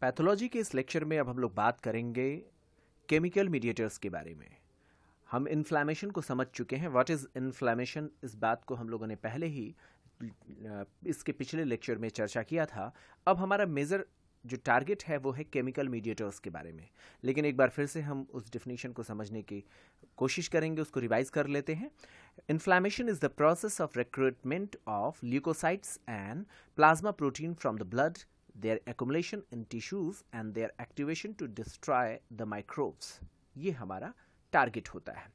Pathology के इस lecture में अब हम लोग बात करेंगे केमिकल मीडिएटर्स के बारे में हम इन्फ्लामेशन को समझ चुके हैं व्हाट इज़ इन्फ्लामेशन इस बात को हम लोगों ने पहले ही इसके पिछले लेक्चर में चर्चा किया था अब हमारा मेजर जो टारगेट है वो है केमिकल मीडिएटर्स के बारे में लेकिन एक बार फिर से हम उस डिफिनीशन को समझने की कोशिश करेंगे उसको रिवाइज कर लेते हैं inflammation is the process of recruitment of leukocytes and plasma protein from the blood their accumulation in tissues and their activation to destroy the microbes. ये हमारा टारगेट होता है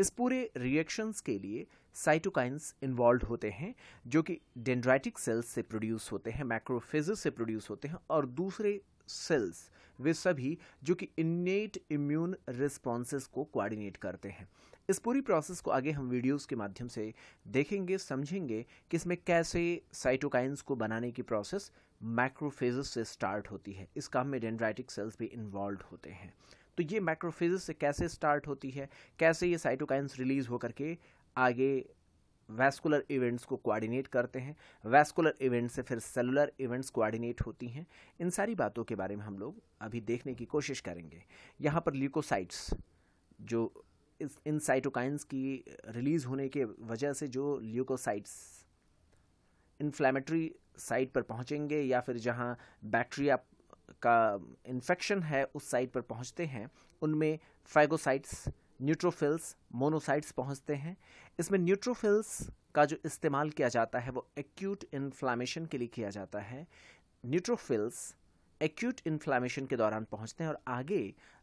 इस पूरे रिएक्शंस के लिए साइटोकाइंस इन्वॉल्व होते हैं जो कि डेंड्राइटिक सेल्स से प्रोड्यूस होते हैं macrophages से प्रोड्यूस होते हैं और दूसरे सेल्स वे सभी जो कि इन्नेट इम्यून रिस्पॉन्सेज को कोऑर्डिनेट करते हैं इस पूरी प्रोसेस को आगे हम वीडियोस के माध्यम से देखेंगे समझेंगे कि इसमें कैसे साइटोकाइंस को बनाने की प्रोसेस माइक्रोफेज से स्टार्ट होती है इस काम में डेंड्राइटिक सेल्स भी इन्वॉल्व होते हैं तो ये मैक्रोफेजेस से कैसे स्टार्ट होती है कैसे ये साइटोकाइंस रिलीज होकर के आगे वैस्कुलर इवेंट्स को कोऑर्डिनेट करते हैं वैस्कुलर इवेंट से फिर सेलुलर इवेंट्स कोऑर्डिनेट होती हैं इन सारी बातों के बारे में हम लोग अभी देखने की कोशिश करेंगे यहाँ पर ल्यूकोसाइट्स जो इस इन साइटोकाइंस की रिलीज़ होने के वजह से जो ल्यूकोसाइट्स इन्फ्लेमेटरी साइट पर पहुँचेंगे या फिर जहाँ बैक्टीरिया का इन्फेक्शन है उस साइट पर पहुँचते हैं उनमें फैगोसाइट्स न्यूट्रोफिल्स मोनोसाइट्स पहुंचते हैं इसमें न्यूट्रोफिल्स का जो इस्तेमाल किया जाता है वो एक्यूट इन्फ्लामेशन के लिए किया जाता है न्यूट्रोफिल्स एक्यूट इन्फ्लामेशन के दौरान पहुंचते हैं और आगे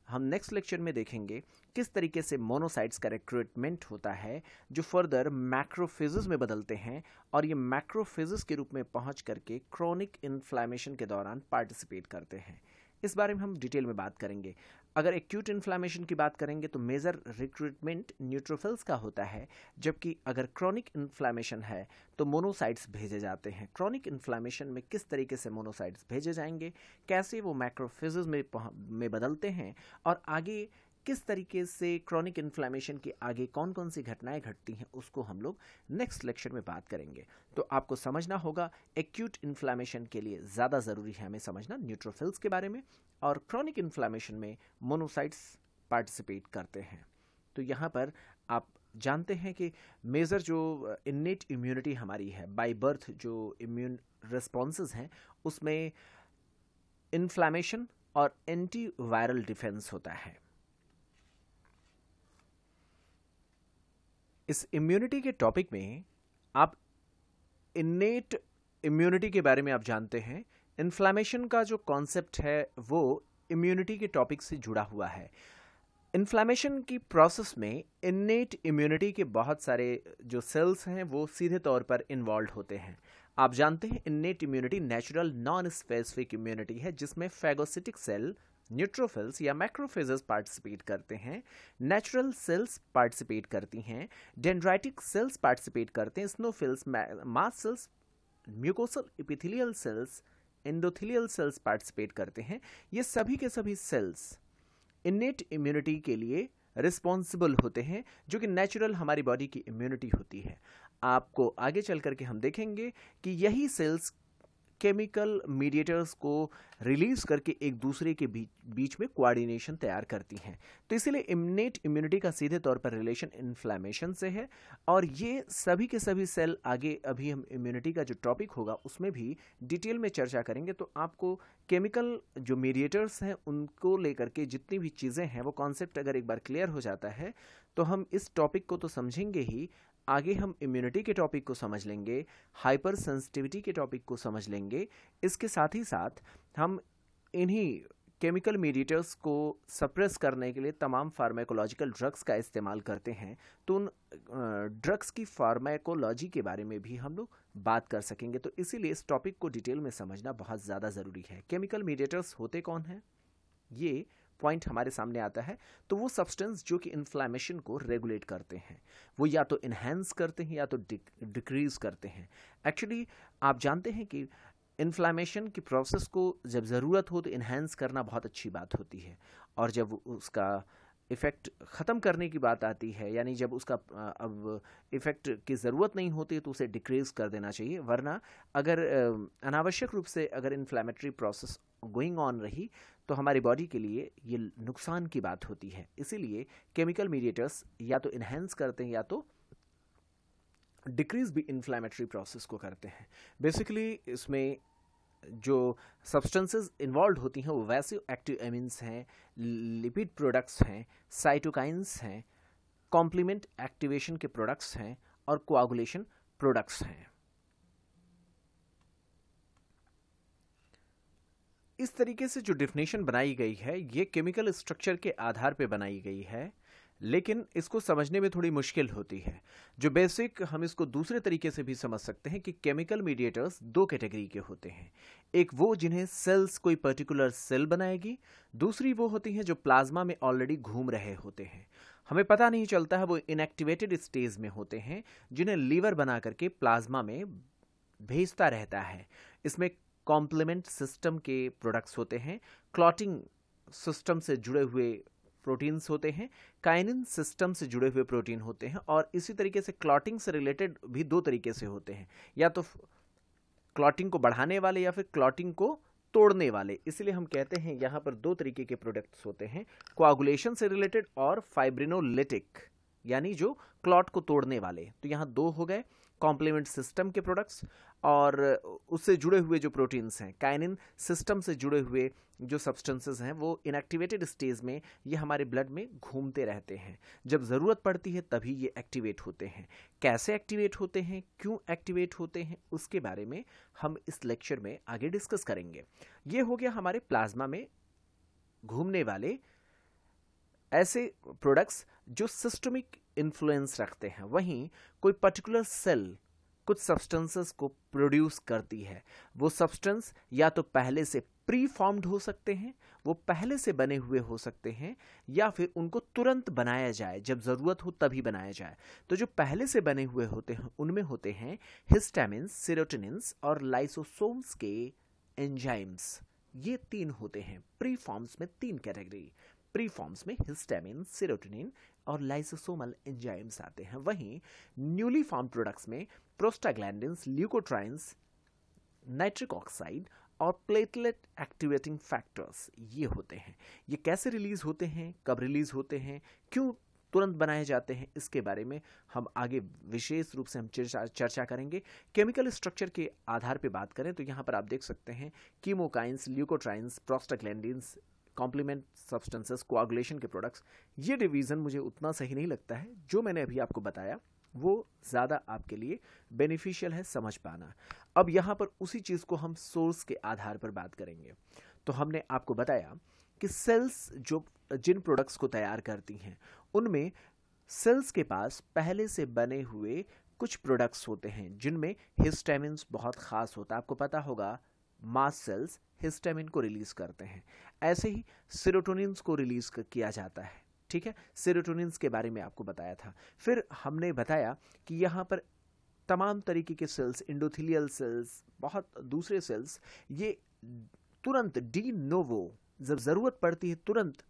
हम नेक्स्ट लेक्चर में देखेंगे किस तरीके से मोनोसाइट्स का रिक्रूटमेंट होता है जो फर्दर मैक्रोफेज में बदलते हैं और ये मैक्रोफेजेस के रूप में पहुंच करके क्रॉनिक इन्फ्लामेशन के दौरान पार्टिसिपेट करते हैं इस बारे में हम डिटेल में बात करेंगे अगर एक्यूट इन्फ्लामेशन की बात करेंगे तो मेजर रिक्रूटमेंट न्यूट्रोफिल्स का होता है जबकि अगर क्रॉनिक इन्फ्लामेशन है तो मोनोसाइट्स भेजे जाते हैं क्रॉनिक इन्फ्लामेशन में किस तरीके से मोनोसाइट्स भेजे जाएंगे कैसे वो मैक्रोफिज में में बदलते हैं और आगे किस तरीके से क्रॉनिक इन्फ्लामेशन के आगे कौन कौन सी घटनाएं घटती हैं उसको हम लोग नेक्स्ट लेक्चर में बात करेंगे तो आपको समझना होगा एक्यूट इन्फ्लामेशन के लिए ज़्यादा ज़रूरी है हमें समझना न्यूट्रोफिल्स के बारे में और क्रॉनिक इन्फ्लामेशन में मोनोसाइट्स पार्टिसिपेट करते हैं तो यहाँ पर आप जानते हैं कि मेजर जो इन्नेट uh, इम्यूनिटी हमारी है बाय बर्थ जो इम्यून रिस्पॉन्स हैं उसमें इन्फ्लामेशन और एंटी वायरल डिफेंस होता है इस इम्यूनिटी के टॉपिक में आप इन्नेट इम्यूनिटी के बारे में आप जानते हैं इन्फ्लामेशन का जो कॉन्सेप्ट है वो इम्यूनिटी के टॉपिक से जुड़ा हुआ है इन्फ्लामेशन की प्रोसेस में इन्नेट इम्यूनिटी के बहुत सारे जो सेल्स हैं वो सीधे तौर पर इन्वॉल्व होते हैं आप जानते हैं innate immunity natural non specific immunity है जिसमें फैगोसिटिक सेल न्यूट्रोफिल्स या मैक्रोफेजेस पार्टिसिपेट करते हैं नेचुरल सेल्स पार्टिसिपेट करती हैं डेंड्राइटिक सेल्स पार्टिसिपेट करते हैं eosinophils mast cells mucosal epithelial cells endothelial cells participate करते हैं ये सभी के सभी सेल्स इनेट इम्यूनिटी के लिए रिस्पॉन्सिबल होते हैं जो कि नेचुरल हमारी बॉडी की इम्यूनिटी होती है आपको आगे चल करके हम देखेंगे कि यही सेल्स केमिकल मीडिएटर्स को रिलीज करके एक दूसरे के बीच बीच में कोऑर्डिनेशन तैयार करती हैं तो इसीलिए इमनेट इम्यूनिटी का सीधे तौर पर रिलेशन इन्फ्लामेशन से है और ये सभी के सभी सेल आगे अभी हम इम्यूनिटी का जो टॉपिक होगा उसमें भी डिटेल में चर्चा करेंगे तो आपको केमिकल जो मीडिएटर्स हैं उनको लेकर के जितनी भी चीज़ें हैं वो कॉन्सेप्ट अगर एक बार क्लियर हो जाता है तो हम इस टॉपिक को तो समझेंगे ही आगे हम इम्यूनिटी के टॉपिक को समझ लेंगे हाइपर सेंसिटिविटी के टॉपिक को समझ लेंगे इसके साथ ही साथ हम इन्हीं केमिकल मीडिएटर्स को सप्रेस करने के लिए तमाम फार्माकोलॉजिकल ड्रग्स का इस्तेमाल करते हैं तो उन ड्रग्स की फार्माकोलॉजी के बारे में भी हम लोग बात कर सकेंगे तो इसीलिए इस टॉपिक को डिटेल में समझना बहुत ज़्यादा ज़रूरी है केमिकल मीडिएटर्स होते कौन हैं ये पॉइंट हमारे सामने आता है तो वो सब्सटेंस जो कि इन्फ्लामेशन को रेगुलेट करते हैं वो या तो इन्हेंस करते हैं या तो डिक्रीज करते हैं एक्चुअली आप जानते हैं कि इन्फ्लामेशन की प्रोसेस को जब ज़रूरत हो तो इन्हेंस करना बहुत अच्छी बात होती है और जब उसका इफ़ेक्ट ख़त्म करने की बात आती है यानी जब उसका अब इफ़ेक्ट की ज़रूरत नहीं होती तो उसे डिक्रीज़ कर देना चाहिए वरना अगर अनावश्यक रूप से अगर इन्फ्लामेटरी प्रोसेस गोइंग ऑन रही तो हमारी बॉडी के लिए ये नुकसान की बात होती है इसीलिए केमिकल मीडिएटर्स या तो इन्हेंस करते हैं या तो डिक्रीज भी इन्फ्लामेटरी प्रोसेस को करते हैं बेसिकली इसमें जो सब्सटेंसेस इन्वॉल्व होती हैं वो वैसे एक्टिव एमिन्स हैं लिपिड प्रोडक्ट्स हैं साइटोकाइंस हैं कॉम्प्लीमेंट एक्टिवेशन के प्रोडक्ट्स हैं और कोआगुलेशन प्रोडक्ट्स हैं इस तरीके से जो डिफिनेशन बनाई गई है ये केमिकल स्ट्रक्चर के आधार पे बनाई गई है लेकिन इसको समझने में थोड़ी मुश्किल होती है जो बेसिक हम इसको दूसरे तरीके से भी समझ सकते हैं कि केमिकल मीडिएटर्स दो कैटेगरी के होते हैं एक वो जिन्हें सेल्स कोई पर्टिकुलर सेल बनाएगी दूसरी वो होती हैं जो प्लाज्मा में ऑलरेडी घूम रहे होते हैं हमें पता नहीं चलता है वो इनएक्टिवेटेड स्टेज में होते हैं जिन्हें लीवर बना करके प्लाज्मा में भेजता रहता है इसमें कॉम्प्लीमेंट सिस्टम के प्रोडक्ट्स होते हैं क्लॉटिंग सिस्टम से जुड़े हुए प्रोटीन्स होते हैं काइनिन सिस्टम से जुड़े हुए प्रोटीन होते हैं और इसी तरीके से क्लॉटिंग से रिलेटेड भी दो तरीके से होते हैं या तो क्लॉटिंग को बढ़ाने वाले या फिर क्लॉटिंग को तोड़ने वाले इसलिए हम कहते हैं यहाँ पर दो तरीके के प्रोडक्ट्स होते हैं क्वागुलेशन से रिलेटेड और फाइब्रिनोलिटिक यानी जो क्लॉट को तोड़ने वाले तो यहाँ दो हो गए कॉम्प्लीमेंट सिस्टम के प्रोडक्ट्स और उससे जुड़े हुए जो प्रोटीन्स हैं काइनिन सिस्टम से जुड़े हुए जो सब्सटेंसेस हैं वो इनएक्टिवेटेड स्टेज में ये हमारे ब्लड में घूमते रहते हैं जब ज़रूरत पड़ती है तभी ये एक्टिवेट होते हैं कैसे एक्टिवेट होते हैं क्यों एक्टिवेट होते हैं उसके बारे में हम इस लेक्चर में आगे डिस्कस करेंगे ये हो गया हमारे प्लाज्मा में घूमने वाले ऐसे प्रोडक्ट्स जो सिस्टमिक इन्फ्लुएंस रखते हैं वहीं कोई पर्टिकुलर सेल कुछ सब्सटेंसेस को प्रोड्यूस करती है वो सब्सटेंस या तो पहले से प्री फॉर्म्ड हो सकते हैं वो पहले से बने हुए हो सकते हैं या फिर उनको तुरंत बनाया जाए जब ज़रूरत हो तभी बनाया जाए तो जो पहले से बने हुए होते हैं उनमें होते हैं हिस्टामिन्स सिरोटिनिन्स और लाइसोसोम्स के एंजाइम्स ये तीन होते हैं प्री फॉर्म्स में तीन कैटेगरी प्री फॉर्म्स में हिस्टामिन सिरोटोनिन और लाइसोसोमल एंजाइम्स आते हैं वहीं न्यूली फॉर्म प्रोडक्ट्स में prostaglandins, leukotrienes, नाइट्रिक ऑक्साइड और प्लेटलेट एक्टिवेटिंग फैक्टर्स ये होते हैं ये कैसे रिलीज होते हैं कब रिलीज होते हैं क्यों तुरंत बनाए जाते हैं इसके बारे में हम आगे विशेष रूप से हम चर्चा चर्चा करेंगे केमिकल स्ट्रक्चर के आधार पर बात करें तो यहाँ पर आप देख सकते हैं chemokines leukotrienes prostaglandins complement substances coagulation के प्रोडक्ट्स ये डिवीज़न मुझे उतना सही नहीं लगता है जो मैंने अभी आपको बताया वो ज़्यादा आपके लिए बेनिफिशियल है समझ पाना अब यहाँ पर उसी चीज़ को हम सोर्स के आधार पर बात करेंगे तो हमने आपको बताया कि सेल्स जो जिन प्रोडक्ट्स को तैयार करती हैं उनमें सेल्स के पास पहले से बने हुए कुछ प्रोडक्ट्स होते हैं जिनमें हिस्टामिन बहुत ख़ास होता है आपको पता होगा मास सेल्स हिस्टामिन को रिलीज़ करते हैं ऐसे ही सिरोटोनिन्स को रिलीज़ किया जाता है ठीक है सेरोटोनिन्स के बारे में आपको बताया था फिर हमने बताया कि यहाँ पर तमाम तरीके के सेल्स इंडोथिलियल सेल्स बहुत दूसरे सेल्स ये तुरंत डी नोवो जब ज़रूरत पड़ती है तुरंत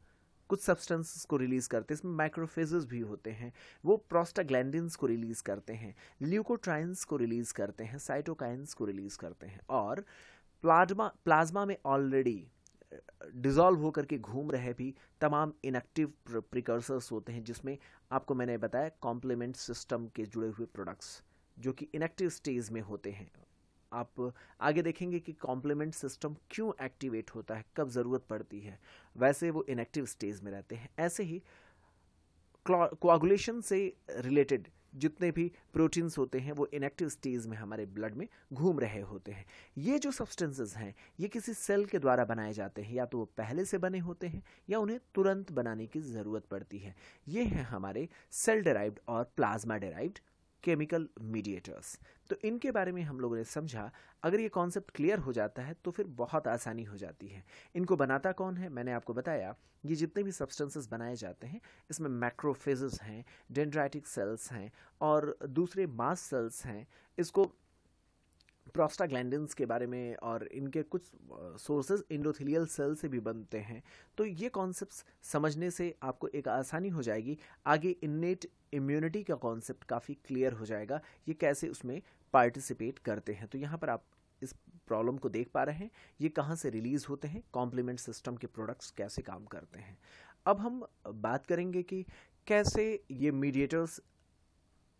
कुछ सब्सटेंसेस को रिलीज़ करते हैं इसमें माइक्रोफेजेस भी होते हैं वो प्रोस्टाग्लैंडिन्स को रिलीज़ करते हैं ल्यूकोट्राइन्स को रिलीज़ करते हैं साइटोकाइन्स को रिलीज़ करते हैं और प्लाज्मा प्लाज्मा में ऑलरेडी डिजॉल्व होकर के घूम रहे भी तमाम इनएक्टिव प्रिकर्सर्स होते हैं जिसमें आपको मैंने बताया कॉम्प्लीमेंट सिस्टम के जुड़े हुए प्रोडक्ट्स जो कि इनएक्टिव स्टेज में होते हैं आप आगे देखेंगे कि कॉम्प्लीमेंट सिस्टम क्यों एक्टिवेट होता है कब ज़रूरत पड़ती है वैसे वो इनएक्टिव स्टेज में रहते हैं ऐसे ही क्वागुलेशन से रिलेटेड जितने भी प्रोटीन्स होते हैं वो इनएक्टिव स्टेज में हमारे ब्लड में घूम रहे होते हैं ये जो सब्सटेंसेस हैं ये किसी सेल के द्वारा बनाए जाते हैं या तो वो पहले से बने होते हैं या उन्हें तुरंत बनाने की ज़रूरत पड़ती है ये हैं हमारे सेल डेराइव्ड और प्लाज्मा डेराइव्ड केमिकल मीडिएटर्स तो इनके बारे में हम लोगों ने समझा अगर ये कॉन्सेप्ट क्लियर हो जाता है तो फिर बहुत आसानी हो जाती है इनको बनाता कौन है मैंने आपको बताया ये जितने भी सब्सटेंसेस बनाए जाते हैं इसमें मैक्रोफेजेस हैं डेंड्राइटिक सेल्स हैं और दूसरे मास सेल्स हैं इसको प्रोस्टाग्लैंडिन्स के बारे में और इनके कुछ सोर्सेज इंडोथिलियल सेल से भी बनते हैं तो ये कॉन्सेप्ट्स समझने से आपको एक आसानी हो जाएगी आगे इननेट इम्यूनिटी का कॉन्सेप्ट काफ़ी क्लियर हो जाएगा ये कैसे उसमें पार्टिसिपेट करते हैं तो यहाँ पर आप इस प्रॉब्लम को देख पा रहे हैं ये कहाँ से रिलीज़ होते हैं कॉम्प्लीमेंट सिस्टम के प्रोडक्ट्स कैसे काम करते हैं अब हम बात करेंगे कि कैसे ये मीडिएटर्स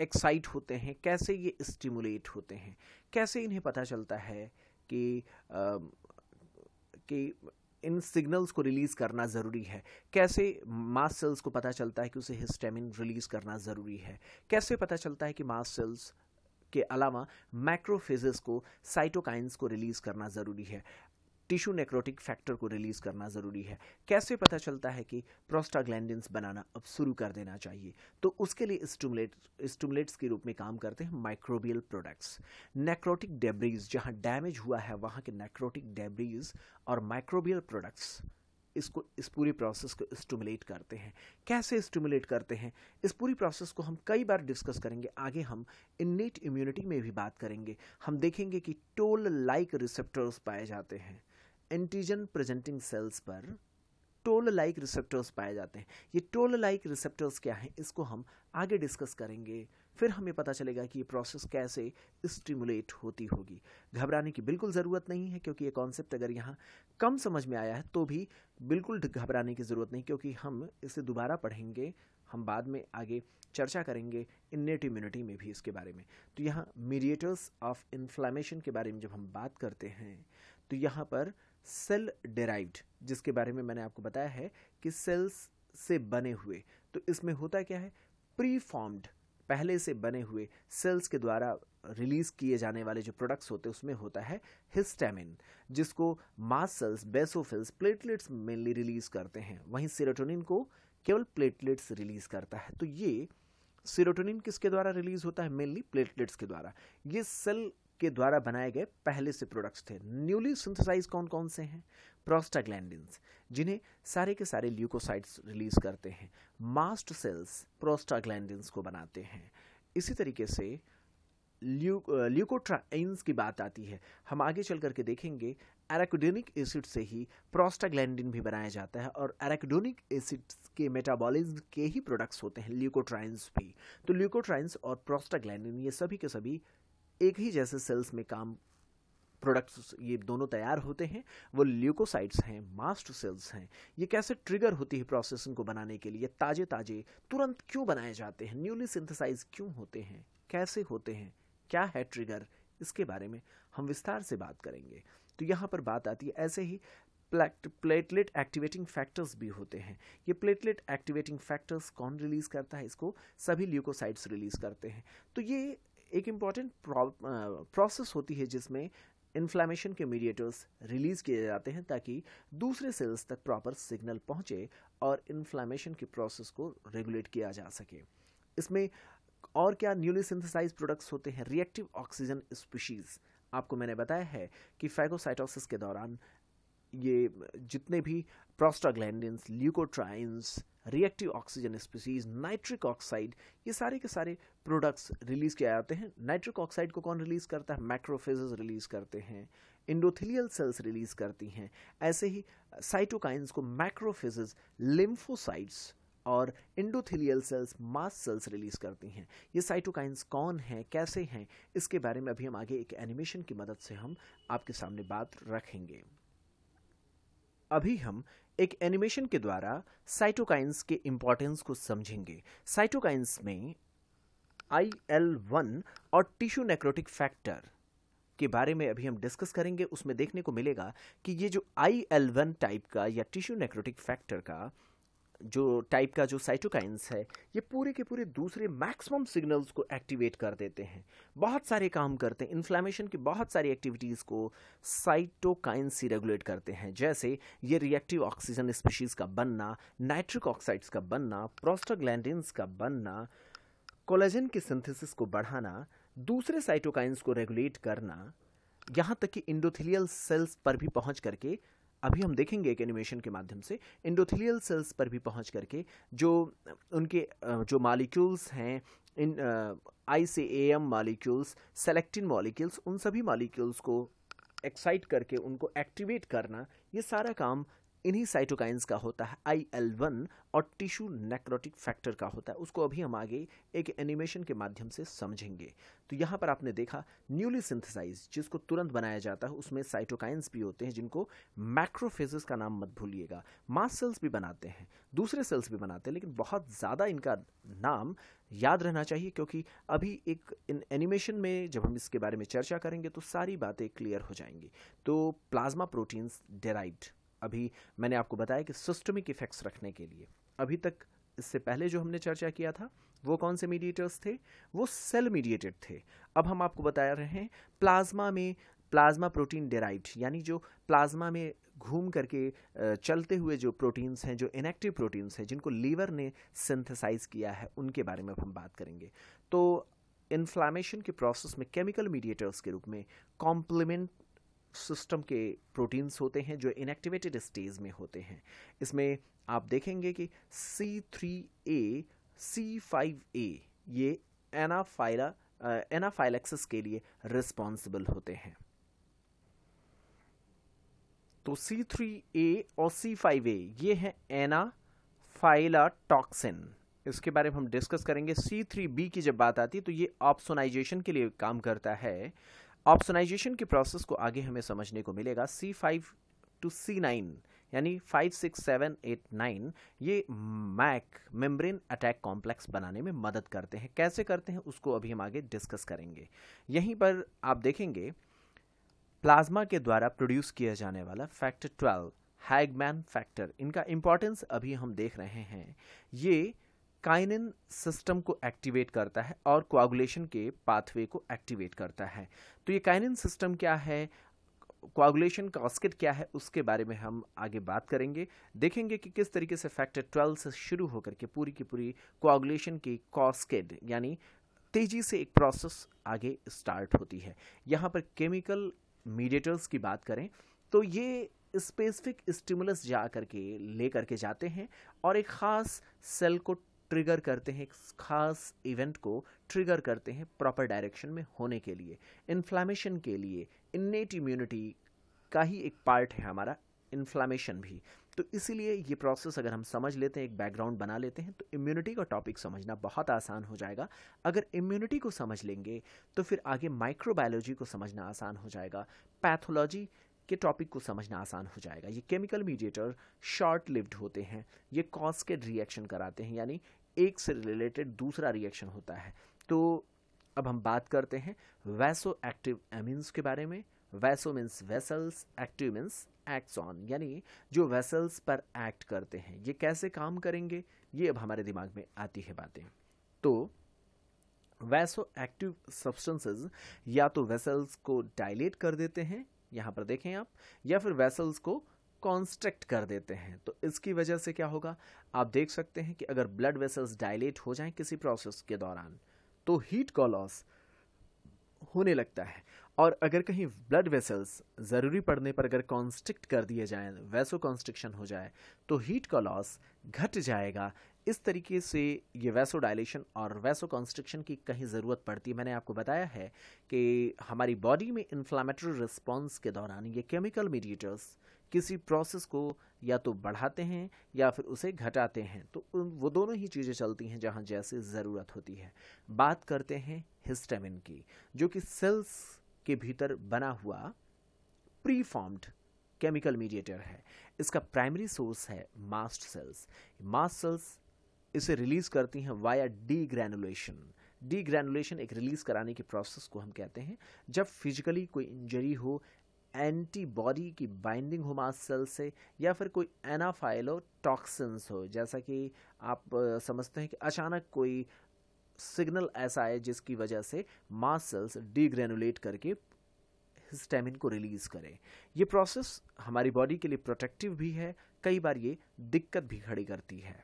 एक्साइट होते हैं कैसे ये स्टिमुलेट होते हैं कैसे इन्हें पता चलता है कि कि इन सिग्नल्स को रिलीज़ करना ज़रूरी है कैसे मास सेल्स को पता चलता है कि उसे हिस्टेमिन रिलीज़ करना ज़रूरी है कैसे पता चलता है कि मास सेल्स के अलावा मैक्रोफेजेस को साइटोकाइंस को रिलीज़ करना ज़रूरी है टिश्यू नेक्रोटिक फैक्टर को रिलीज करना ज़रूरी है कैसे पता चलता है कि प्रोस्टाग्लैंडिन्स बनाना अब शुरू कर देना चाहिए तो उसके लिए स्टूमलेट स्टूमलेट्स के रूप में काम करते हैं माइक्रोबियल प्रोडक्ट्स नेक्रोटिक डेब्रीज जहाँ डैमेज हुआ है वहाँ के नेक्रोटिक डेब्रीज और माइक्रोबियल प्रोडक्ट्स इसको इस पूरी प्रोसेस को स्टूमुलेट करते हैं कैसे स्टूमुलेट करते हैं इस पूरी प्रोसेस को हम कई बार डिस्कस करेंगे आगे हम इन्नीट इम्यूनिटी में भी बात करेंगे हम देखेंगे कि टोल लाइक रिसेप्टर्स पाए जाते हैं एंटीजन प्रेजेंटिंग सेल्स पर टोल लाइक रिसेप्टर्स पाए जाते हैं ये टोल लाइक रिसेप्टर्स क्या हैं इसको हम आगे डिस्कस करेंगे फिर हमें पता चलेगा कि ये प्रोसेस कैसे स्टिमुलेट होती होगी घबराने की बिल्कुल ज़रूरत नहीं है क्योंकि ये कॉन्सेप्ट अगर यहाँ कम समझ में आया है तो भी बिल्कुल घबराने की ज़रूरत नहीं क्योंकि हम इसे दोबारा पढ़ेंगे हम बाद में आगे चर्चा करेंगे इन्नेट इम्यूनिटी में भी इसके बारे में तो यहाँ मीडिएटर्स ऑफ इन्फ्लामेशन के बारे में जब हम बात करते हैं तो यहाँ पर सेल डेराइव्ड जिसके बारे में मैंने आपको बताया है कि सेल्स से बने हुए तो इसमें होता क्या है प्री फॉर्म्ड पहले से बने हुए सेल्स के द्वारा रिलीज किए जाने वाले जो प्रोडक्ट्स होते हैं उसमें होता है हिस्टामिन जिसको mast cells basophils platelets mainly release करते हैं वहीं सीरोटोनिन को केवल प्लेटलेट्स रिलीज करता है तो ये सीरोटोनिन किसके द्वारा रिलीज होता है मेनली प्लेटलेट्स के द्वारा ये सेल के द्वारा बनाए गए पहले से प्रोडक्ट्स थे न्यूली सिंथेसाइज कौन कौन से हैं प्रोस्टाग्लैंडिन्स जिन्हें सारे के सारे ल्यूकोसाइट्स रिलीज करते हैं मास्ट सेल्स प्रोस्टाग्लैंडिन्स को बनाते हैं इसी तरीके से ल्यू ल्यूकोट्राइन्स की बात आती है हम आगे चल करके देखेंगे एराकोडोनिक एसिड से ही प्रोस्टाग्लैंडिन भी बनाया जाता है और एराकोडोनिक एसिड के मेटाबॉलिज्म के ही प्रोडक्ट्स होते हैं ल्यूकोट्राइन्स भी तो ल्यूकोट्राइन्स और प्रोस्टाग्लैंडिन ये सभी के सभी एक ही जैसे सेल्स में काम प्रोडक्ट्स ये दोनों तैयार होते हैं वो ल्यूकोसाइट्स हैं मास्ट सेल्स हैं ये कैसे ट्रिगर होती है प्रोसेसिंग को बनाने के लिए ताजे ताजे तुरंत क्यों बनाए जाते हैं न्यूली सिंथेसाइज क्यों होते हैं कैसे होते हैं क्या है ट्रिगर इसके बारे में हम विस्तार से बात करेंगे तो यहाँ पर बात आती है ऐसे ही प्लेटलेट एक्टिवेटिंग फैक्टर्स भी होते हैं ये प्लेटलेट एक्टिवेटिंग फैक्टर्स कौन रिलीज करता है इसको सभी ल्यूकोसाइट्स रिलीज करते हैं तो ये एक इम्पॉर्टेंट प्रोसेस होती है जिसमें इन्फ्लामेशन के मीडिएटर्स रिलीज किए जाते हैं ताकि दूसरे सेल्स तक प्रॉपर सिग्नल पहुंचे और इन्फ्लामेशन की प्रोसेस को रेगुलेट किया जा सके इसमें और क्या न्यूली सिंथेसाइज प्रोडक्ट्स होते हैं रिएक्टिव ऑक्सीजन स्पीशीज आपको मैंने बताया है कि फैगोसाइटोसिस के दौरान ये जितने भी prostaglandin leukotrienes reactive oxygen species nitric oxide ये सारे के सारे प्रोडक्ट्स रिलीज किए जाते हैं नाइट्रिक ऑक्साइड को कौन रिलीज करता है मैक्रोफेज रिलीज करते हैं इंडोथिलियल सेल्स रिलीज करती हैं ऐसे ही साइटोकाइंस को मैक्रोफेज लिम्फोसाइड्स और endothelial cells mast cells release करती हैं ये साइटोकाइंस कौन हैं कैसे हैं इसके बारे में अभी हम आगे एक एनिमेशन की मदद से हम आपके सामने बात रखेंगे अभी हम एक एनिमेशन के द्वारा साइटोकाइंस के इम्पोर्टेंस को समझेंगे साइटोकाइंस में आई एल वन और टिश्यू नेक्रोटिक फैक्टर के बारे में अभी हम डिस्कस करेंगे उसमें देखने को मिलेगा कि ये जो आई एल वन टाइप का या टिश्यू नेक्रोटिक फैक्टर का जो टाइप का जो साइटोकाइंस है ये पूरे के पूरे दूसरे मैक्सिमम सिग्नल्स को एक्टिवेट कर देते हैं बहुत सारे काम करते हैं इन्फ्लामेशन की बहुत सारी एक्टिविटीज़ को साइटोकाइंस ही रेगुलेट करते हैं जैसे ये रिएक्टिव ऑक्सीजन स्पीशीज़ का बनना नाइट्रिक ऑक्साइड्स का बनना प्रोस्टाग्लैंडिन्स का बनना कोलेजन के सिंथेसिस को बढ़ाना दूसरे साइटोकाइंस को रेगुलेट करना यहाँ तक कि इंडोथिलियल सेल्स पर भी पहुँच करके अभी हम देखेंगे एक एनिमेशन के माध्यम से इंडोथिलियल सेल्स पर भी पहुंच करके जो उनके जो मालिक्यूल्स हैं इन I C A M molecules selectin molecules उन सभी मालिक्यूल्स को एक्साइट करके उनको एक्टिवेट करना ये सारा काम इन्हीं साइटोकाइंस का होता है आई एल वन और टिश्यू नेक्रोटिक फैक्टर का होता है उसको अभी हम आगे एक एनिमेशन के माध्यम से समझेंगे तो यहाँ पर आपने देखा न्यूली सिंथेसाइज जिसको तुरंत बनाया जाता है उसमें साइटोकाइंस भी होते हैं जिनको मैक्रोफेजिस का नाम मत भूलिएगा मास सेल्स भी बनाते हैं दूसरे सेल्स भी बनाते हैं लेकिन बहुत ज़्यादा इनका नाम याद रहना चाहिए क्योंकि अभी एक इन एनिमेशन में जब हम इसके बारे में चर्चा करेंगे तो सारी बातें क्लियर हो जाएंगी तो प्लाज्मा प्रोटीन्स डेराइव्ड अभी मैंने आपको बताया कि सिस्टमिक इफेक्ट्स रखने के लिए अभी तक इससे पहले जो हमने चर्चा किया था वो कौन से मीडिएटर्स थे वो सेल मीडिएटेड थे अब हम आपको बता रहे हैं प्लाज्मा में प्लाज्मा प्रोटीन डेराइड यानी जो प्लाज्मा में घूम करके चलते हुए जो प्रोटीन्स हैं जो इनएक्टिव प्रोटीन्स हैं जिनको लीवर ने सिंथेसाइज किया है उनके बारे में हम बात करेंगे तो इन्फ्लामेशन के प्रोसेस में केमिकल मीडिएटर्स के रूप में कॉम्प्लीमेंट सिस्टम के प्रोटीन्स होते हैं जो इनएक्टिवेटेड स्टेज में होते हैं इसमें आप देखेंगे कि सी थ्री ए सी फाइव ए ये एनाफाइला एनाफाइलेक्सिस uh, के लिए रिस्पॉन्सिबल होते हैं तो सी थ्री ए और सी फाइव ए ये हैं एनाफाइलाटॉक्सिन इसके बारे में हम डिस्कस करेंगे सी थ्री बी की जब बात आती है तो ये ऑप्सोनाइजेशन के लिए काम करता है ऑप्शनाइजेशन की प्रोसेस को आगे हमें समझने को मिलेगा C five to C nine यानी five six seven eight nine ये मैक मेम्ब्रेन अटैक कॉम्प्लेक्स बनाने में मदद करते हैं कैसे करते हैं उसको अभी हम आगे डिस्कस करेंगे यहीं पर आप देखेंगे प्लाज्मा के द्वारा प्रोड्यूस किया जाने वाला फैक्टर ट्वेल्व हैगमैन फैक्टर इनका इम्पोर्टेंस अभी हम देख रहे हैं ये काइनिन सिस्टम को एक्टिवेट करता है और कोआगुलेशन के पाथवे को एक्टिवेट करता है तो ये काइनिन सिस्टम क्या है कोआगुलेशन कॉस्केट क्या है उसके बारे में हम आगे बात करेंगे देखेंगे कि किस तरीके से फैक्टर 12 से शुरू होकर के पूरी की पूरी कोआगुलेशन की कॉस्किड यानी तेजी से एक प्रोसेस आगे स्टार्ट होती है यहाँ पर केमिकल मीडिएटर्स की बात करें तो ये स्पेसिफिक स्टिमुलस जा करके ले करके जाते हैं और एक ख़ास सेल को ट्रिगर करते हैं एक खास इवेंट को ट्रिगर करते हैं प्रॉपर डायरेक्शन में होने के लिए इन्फ्लामेशन के लिए इन्नेट इम्यूनिटी का ही एक पार्ट है हमारा इन्फ्लामेशन भी तो इसीलिए ये प्रोसेस अगर हम समझ लेते हैं एक बैकग्राउंड बना लेते हैं तो इम्यूनिटी का टॉपिक समझना बहुत आसान हो जाएगा अगर इम्यूनिटी को समझ लेंगे तो फिर आगे माइक्रोबायोलॉजी को समझना आसान हो जाएगा पैथोलॉजी के टॉपिक को समझना आसान हो जाएगा ये केमिकल मीडिएटर शॉर्ट लिव्ड होते हैं ये कॉस्केड रिएक्शन कराते हैं यानी एक से रिलेटेड दूसरा रिएक्शन होता है तो अब हम बात करते हैं वैसो एक्टिव एमिन्स के बारे में vaso means vessels active means acts on यानी जो वेसल्स पर एक्ट करते हैं ये कैसे काम करेंगे ये अब हमारे दिमाग में आती है बातें तो वैसो एक्टिव सब्सटेंसेस या तो वेसल्स को डायलेट कर देते हैं यहाँ पर देखें आप या फिर वेसल्स को कॉन्स्ट्रक्ट कर देते हैं तो इसकी वजह से क्या होगा आप देख सकते हैं कि अगर ब्लड वेसल्स डायलेट हो जाएं किसी प्रोसेस के दौरान तो हीट का लॉस होने लगता है और अगर कहीं ब्लड वेसल्स ज़रूरी पड़ने पर अगर कॉन्स्ट्रिक्ट कर दिए जाए वैसो कॉन्स्ट्रिक्शन हो जाए तो हीट का लॉस घट जाएगा इस तरीके से ये वैसो डायलेशन और वैसो कॉन्स्ट्रिक्शन की कहीं ज़रूरत पड़ती है मैंने आपको बताया है कि हमारी बॉडी में इन्फ्लामेटरी रिस्पॉन्स के दौरान ये केमिकल मीडिएटर्स किसी प्रोसेस को या तो बढ़ाते हैं या फिर उसे घटाते हैं तो उन वो दोनों ही चीज़ें चलती हैं जहाँ जैसे ज़रूरत होती है बात करते हैं हिस्टामिन की जो कि सेल्स के भीतर बना हुआ प्रीफॉर्म्ड केमिकल मीडिएटर है इसका प्राइमरी सोर्स है मास्ट सेल्स मास्ट सेल्स इसे रिलीज करती हैं via degranulation degranulation एक रिलीज कराने की प्रोसेस को हम कहते हैं जब फिजिकली कोई इंजरी हो एंटीबॉडी की बाइंडिंग हो मास सेल से या फिर कोई एनाफाइलो टॉक्सिन्स हो जैसा कि आप समझते हैं कि अचानक कोई सिग्नल ऐसा है जिसकी वजह से मास सेल्स डिग्रेनुलेट करके हिस्टेमिन को रिलीज़ करें ये प्रोसेस हमारी बॉडी के लिए प्रोटेक्टिव भी है कई बार ये दिक्कत भी खड़ी करती है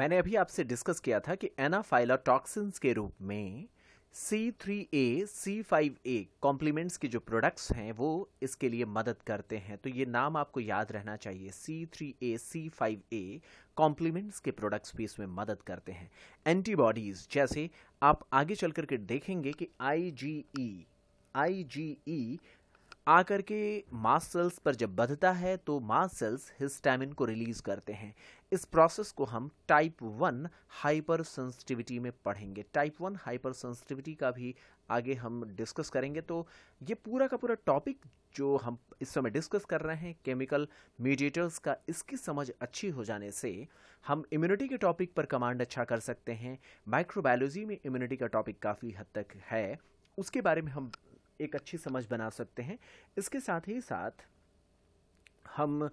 मैंने अभी आपसे डिस्कस किया था कि एनाफाइलाटॉक्सिन्स के रूप में C C three A five A complements के जो प्रोडक्ट्स हैं वो इसके लिए मदद करते हैं तो ये नाम आपको याद रहना चाहिए C C three A five A complements के प्रोडक्ट्स भी इसमें मदद करते हैं एंटीबॉडीज़ जैसे आप आगे चल करके देखेंगे कि आई आई जी ई जी ई आकर के मास सेल्स पर जब बधता है तो मास सेल्स हिस्टामिन को रिलीज करते हैं इस प्रोसेस को हम टाइप वन हाइपर सेंसिटिविटी में पढ़ेंगे टाइप वन हाइपर सेंसिटिविटी का भी आगे हम डिस्कस करेंगे तो ये पूरा का पूरा टॉपिक जो हम इस समय डिस्कस कर रहे हैं केमिकल मीडिएटर्स का इसकी समझ अच्छी हो जाने से हम इम्यूनिटी के टॉपिक पर कमांड अच्छा कर सकते हैं माइक्रोबायोलॉजी में इम्यूनिटी का टॉपिक काफ़ी हद तक है उसके बारे में हम एक अच्छी समझ बना सकते हैं इसके साथ ही साथ हम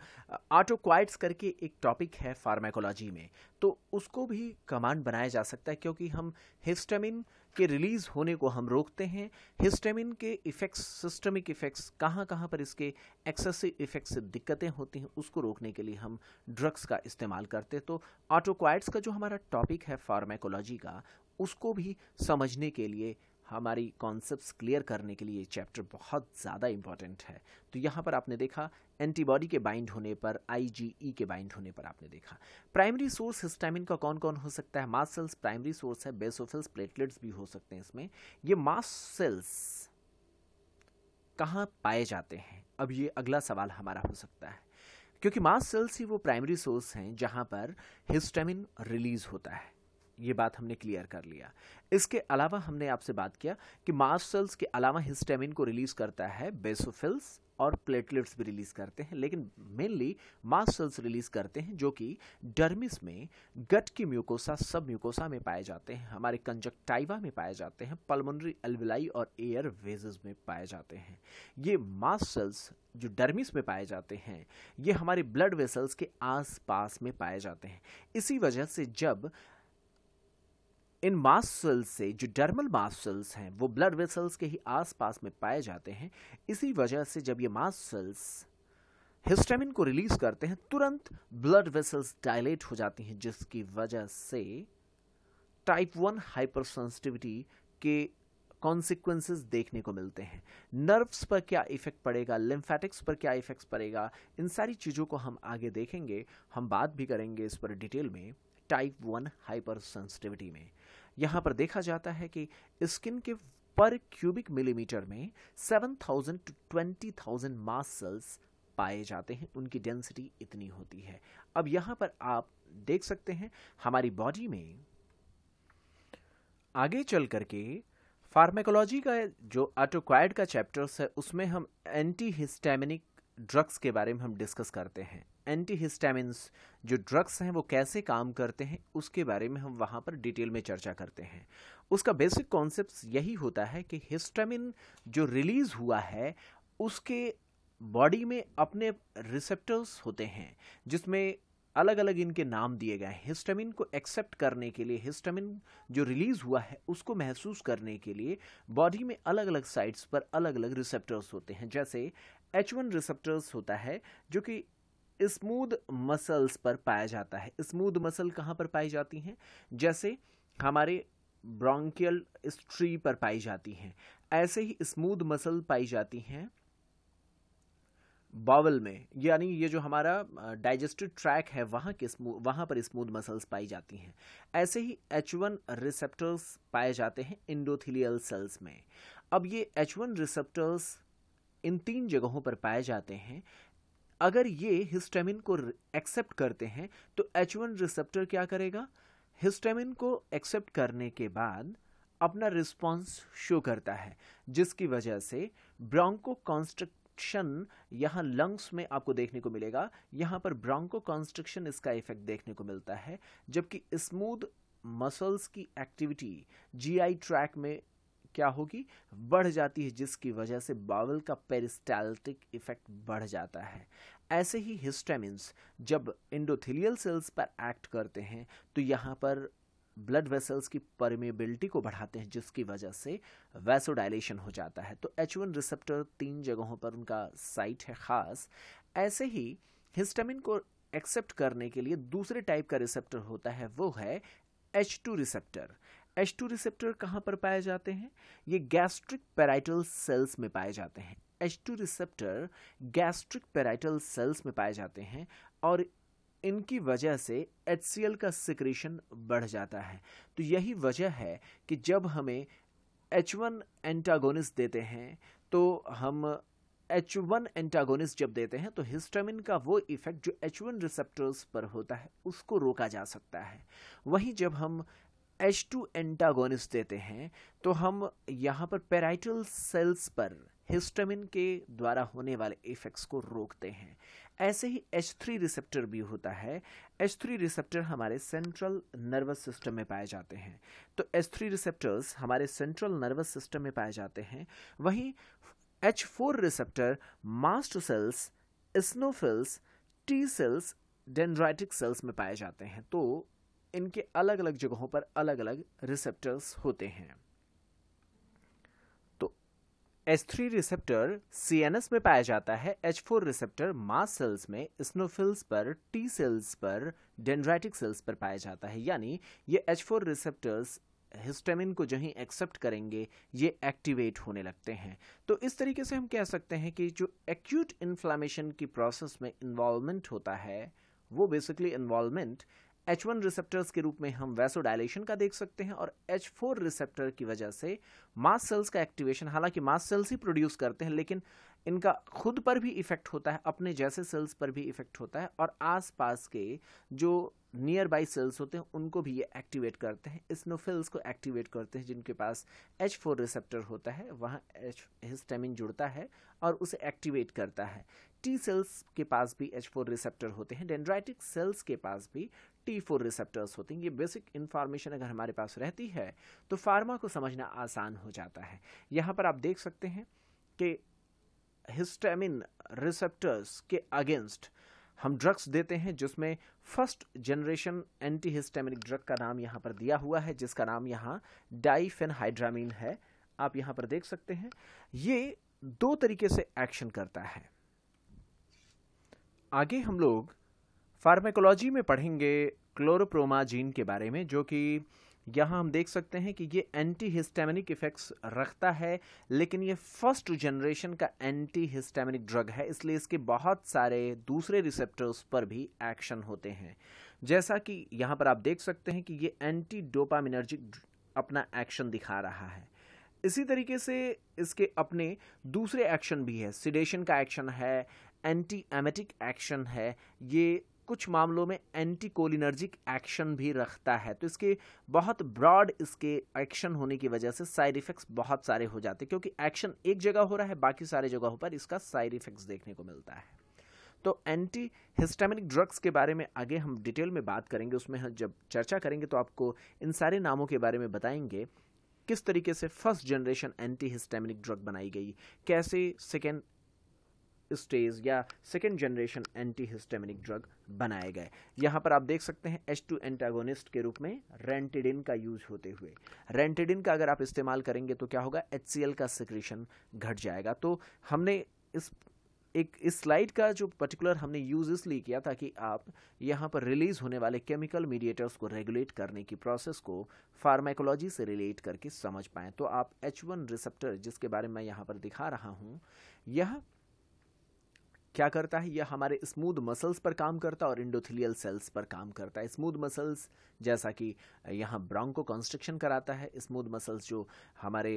ऑटोक्वाइट्स करके एक टॉपिक है फार्माकोलॉजी में तो उसको भी कमांड बनाया जा सकता है क्योंकि हम हिस्टामिन के रिलीज़ होने को हम रोकते हैं हिस्टामिन के इफ़ेक्ट्स सिस्टमिक इफ़ेक्ट्स कहाँ कहाँ पर इसके एक्सेसिव इफ़ेक्ट्स से दिक्कतें होती हैं उसको रोकने के लिए हम ड्रग्स का इस्तेमाल करते तो ऑटोक्वाइट्स का जो हमारा टॉपिक है फार्माकोलॉजी का उसको भी समझने के लिए हमारी कॉन्सेप्ट्स क्लियर करने के लिए ये चैप्टर बहुत ज़्यादा इंपॉर्टेंट है तो यहाँ पर आपने देखा एंटीबॉडी के बाइंड होने पर आईजीई e के बाइंड होने पर आपने देखा प्राइमरी सोर्स हिस्टामिन का कौन कौन हो सकता है मास सेल्स प्राइमरी सोर्स है बेसोफिल्स प्लेटलेट्स भी हो सकते हैं इसमें ये मास सेल्स कहाँ पाए जाते हैं अब ये अगला सवाल हमारा हो सकता है क्योंकि मास सेल्स ही वो प्राइमरी सोर्स हैं जहाँ पर हिस्टामिन रिलीज होता है ये बात हमने क्लियर कर लिया इसके अलावा हमने आपसे बात किया कि मास सेल्स के अलावा हिस्टेमिन को रिलीज करता है बेसोफिल्स और प्लेटलेट्स भी रिलीज करते हैं लेकिन मेनली मास सेल्स रिलीज करते हैं जो कि डर्मिस में गट की म्यूकोसा सब म्यूकोसा में पाए जाते हैं हमारे कंजक्टाइवा में पाए जाते हैं पल्मोनरी एल्विलाई और एयर वेजेस में पाए जाते हैं ये मास सेल्स जो डर्मिस में पाए जाते हैं ये हमारे ब्लड वेसल्स के आसपास में पाए जाते हैं इसी वजह से जब इन मास सेल्स से जो डर्मल मास सेल्स हैं वो ब्लड वेसल्स के ही आसपास में पाए जाते हैं इसी वजह से जब ये मास सेल्स हिस्टामिन को रिलीज करते हैं तुरंत ब्लड वेसल्स डायलेट हो जाती हैं जिसकी वजह से टाइप वन हाइपरसेंसिटिविटी के कॉन्सिक्वेंसेस देखने को मिलते हैं नर्व्स पर क्या इफेक्ट पड़ेगा लिम्फेटिक्स पर क्या इफेक्ट पड़ेगा इन सारी चीज़ों को हम आगे देखेंगे हम बात भी करेंगे इस पर डिटेल में टाइप वन हाइपर सेंसिटिविटी में यहाँ पर देखा जाता है कि स्किन के पर क्यूबिक मिलीमीटर में 7,000 to twenty thousand mast cells पाए जाते हैं उनकी डेंसिटी इतनी होती है अब यहाँ पर आप देख सकते हैं हमारी बॉडी में आगे चल करके फार्मेकोलॉजी का जो ऑटोक्वाइड का चैप्टर्स है उसमें हम एंटी हिस्टेमिनिक ड्रग्स के बारे में हम डिस्कस करते हैं एंटीहिस्टामिन्स जो ड्रग्स हैं वो कैसे काम करते हैं उसके बारे में हम वहाँ पर डिटेल में चर्चा करते हैं उसका बेसिक कॉन्सेप्ट यही होता है कि हिस्टामिन जो रिलीज़ हुआ है उसके बॉडी में अपने रिसेप्टर्स होते हैं जिसमें अलग अलग इनके नाम दिए गए हैं हिस्टामिन को एक्सेप्ट करने के लिए हिस्टामिन जो रिलीज़ हुआ है उसको महसूस करने के लिए बॉडी में अलग अलग साइट्स पर अलग अलग रिसेप्टर्स होते हैं जैसे एच वन रिसेप्टर्स होता है जो कि स्मूद मसल्स पर पाया जाता है स्मूद मसल कहाँ पर पाई जाती हैं जैसे हमारे ब्रोंकियल स्ट्री पर पाई जाती हैं ऐसे ही स्मूद मसल पाई जाती हैं बावल में यानी ये जो हमारा डाइजेस्टिव ट्रैक है वहाँ के वहाँ पर स्मूथ मसल्स पाई जाती हैं ऐसे ही एच वन रिसेप्टर्स पाए जाते हैं इंडोथिलियल सेल्स में अब ये एच वन रिसेप्टर्स इन तीन जगहों पर पाए जाते हैं अगर ये हिस्टेमिन को एक्सेप्ट करते हैं तो एच वन रिसेप्टर क्या करेगा हिस्टेमिन को एक्सेप्ट करने के बाद अपना रिस्पॉन्स शो करता है जिसकी वजह से ब्रोंको कॉन्स्ट्रक्शन यहाँ लंग्स में आपको देखने को मिलेगा यहाँ पर ब्रोंको कॉन्स्ट्रक्शन इसका इफेक्ट देखने को मिलता है जबकि स्मूथ मसल्स की एक्टिविटी जीआई ट्रैक में क्या होगी बढ़ जाती है जिसकी वजह से बावल का पेरिस्टाल्टिक इफेक्ट बढ़ जाता है ऐसे ही हिस्टामिन्स जब इंडोथिलियल सेल्स पर एक्ट करते हैं तो यहाँ पर ब्लड वेसल्स की परमेबिलिटी को बढ़ाते हैं जिसकी वजह से वैसोडाइलेशन हो जाता है तो एच वन रिसेप्टर तीन जगहों पर उनका साइट है ख़ास ऐसे ही हिस्टामिन को एक्सेप्ट करने के लिए दूसरे टाइप का रिसेप्टर होता है वो है H two receptor H two receptor कहाँ पर पाए जाते हैं ये गैस्ट्रिक पैराइटल सेल्स में पाए जाते हैं H two receptor gastric parietal cells में पाए जाते हैं और इनकी वजह से एच सी एल का सिक्रेशन बढ़ जाता है तो यही वजह है कि जब हमें एच वन एंटागोनिस देते हैं तो हम एच वन एंटागोनिस जब देते हैं तो हिस्टामिन का वो इफेक्ट जो एच वन रिसेप्टर्स पर होता है उसको रोका जा सकता है वहीं जब हम एच टू एंटागोनिस देते हैं तो हम यहाँ पर पेराइटल सेल्स पर हिस्टामिन के द्वारा होने वाले इफेक्ट्स को रोकते हैं ऐसे ही एच थ्री रिसेप्टर भी होता है एच थ्री रिसेप्टर हमारे सेंट्रल नर्वस सिस्टम में पाए जाते हैं तो एच थ्री रिसेप्टर्स हमारे सेंट्रल नर्वस सिस्टम में पाए जाते हैं वहीं H four receptor mast cells eosinophils T cells dendritic cells में पाए जाते हैं तो इनके अलग अलग जगहों पर अलग अलग रिसेप्टर्स होते हैं तो H three receptor C N S में पाया जाता है H four receptor mast cells में स्नोफिल्स पर टी सेल्स पर डेंड्राइटिक सेल्स पर पाया जाता है यानी ये एच फोर रिसेप्टर्स हिस्टेमिन को जहीं एक्सेप्ट करेंगे ये एक्टिवेट होने लगते हैं तो इस तरीके से हम कह सकते हैं कि जो एक्यूट इन्फ्लामेशन की प्रोसेस में इन्वॉल्वमेंट होता है वो basically involvement H one receptors के रूप में हम वैसो डायलेशन का देख सकते हैं और एच फोर रिसेप्टर की वजह से मास सेल्स का एक्टिवेशन हालांकि मास सेल्स ही प्रोड्यूस करते हैं लेकिन इनका खुद पर भी इफेक्ट होता है अपने जैसे सेल्स पर भी इफेक्ट होता है और आसपास के जो नियर बाई सेल्स होते हैं उनको भी ये एक्टिवेट करते हैं स्नोफिल्स को एक्टिवेट करते हैं जिनके पास एच फोर रिसेप्टर होता है वहाँ एच हिस्टेमिन जुड़ता है और उसे एक्टिवेट करता है टी सेल्स के पास भी एच फोर रिसेप्टर होते हैं डेंड्राइटिक सेल्स के पास भी टी फोर रिसेप्टर्स होते हैं ये बेसिक इन्फॉर्मेशन अगर हमारे पास रहती है तो फार्मा को समझना आसान हो जाता है यहाँ पर आप देख सकते हैं कि हिस्टेमिन रिसेप्टर्स के अगेंस्ट हम ड्रग्स देते हैं जिसमें first generation anti histaminic drug का नाम यहाँ पर दिया हुआ है जिसका नाम यहाँ डाइफेनहाइड्रामीन है आप यहाँ पर देख सकते हैं ये दो तरीके से एक्शन करता है आगे हम लोग फार्मेकोलॉजी में पढ़ेंगे क्लोरोप्रोमा जीन के बारे में जो कि यहाँ हम देख सकते हैं कि ये एंटी हिस्टेमिनिक इफेक्ट्स रखता है लेकिन ये फर्स्ट जनरेशन का एंटी हिस्टेमिनिक ड्रग है इसलिए इसके बहुत सारे दूसरे रिसेप्टर्स पर भी एक्शन होते हैं जैसा कि यहाँ पर आप देख सकते हैं कि ये एंटी डोपामिनर्जिक अपना एक्शन दिखा रहा है इसी तरीके से इसके अपने दूसरे एक्शन भी है सिडेशन का एक्शन है एंटी एमेटिक एक्शन है ये कुछ मामलों में एंटी कोलिनर्जिक एक्शन भी रखता है तो इसके बहुत ब्रॉड इसके एक्शन होने की वजह से साइड इफेक्ट्स बहुत सारे हो जाते हैं क्योंकि एक्शन एक जगह हो रहा है बाकी सारे जगहों पर इसका साइड इफेक्ट्स देखने को मिलता है तो एंटी हिस्टामिनिक ड्रग्स के बारे में आगे हम डिटेल में बात करेंगे उसमें हम जब चर्चा करेंगे तो आपको इन सारे नामों के बारे में बताएंगे किस तरीके से first generation anti histaminic drug बनाई गई कैसे सेकेंड स्टेज या सेकेंड जनरेशन एंटीहिस्टामिनिक ड्रग बनाए गए यहाँ पर आप देख सकते हैं एच टू एंटागोनिस्ट के रूप में रेंटिडिन का यूज होते हुए रेंटिडिन का अगर आप इस्तेमाल करेंगे तो क्या होगा एच का सिक्रेशन घट जाएगा तो हमने इस एक इस स्लाइड का जो पर्टिकुलर हमने यूज इसलिए किया था कि आप यहाँ पर रिलीज होने वाले केमिकल मीडिएटर्स को रेगुलेट करने की प्रोसेस को फार्माकोलॉजी से रिलेट करके समझ पाएँ तो आप एच वन रिसेप्टर जिसके बारे में यहाँ पर दिखा रहा हूँ यह क्या करता है यह हमारे स्मूथ मसल्स पर काम करता है और इंडोथिलियल सेल्स पर काम करता है स्मूथ मसल्स जैसा कि यहाँ को कंस्ट्रक्शन कराता है स्मूथ मसल्स जो हमारे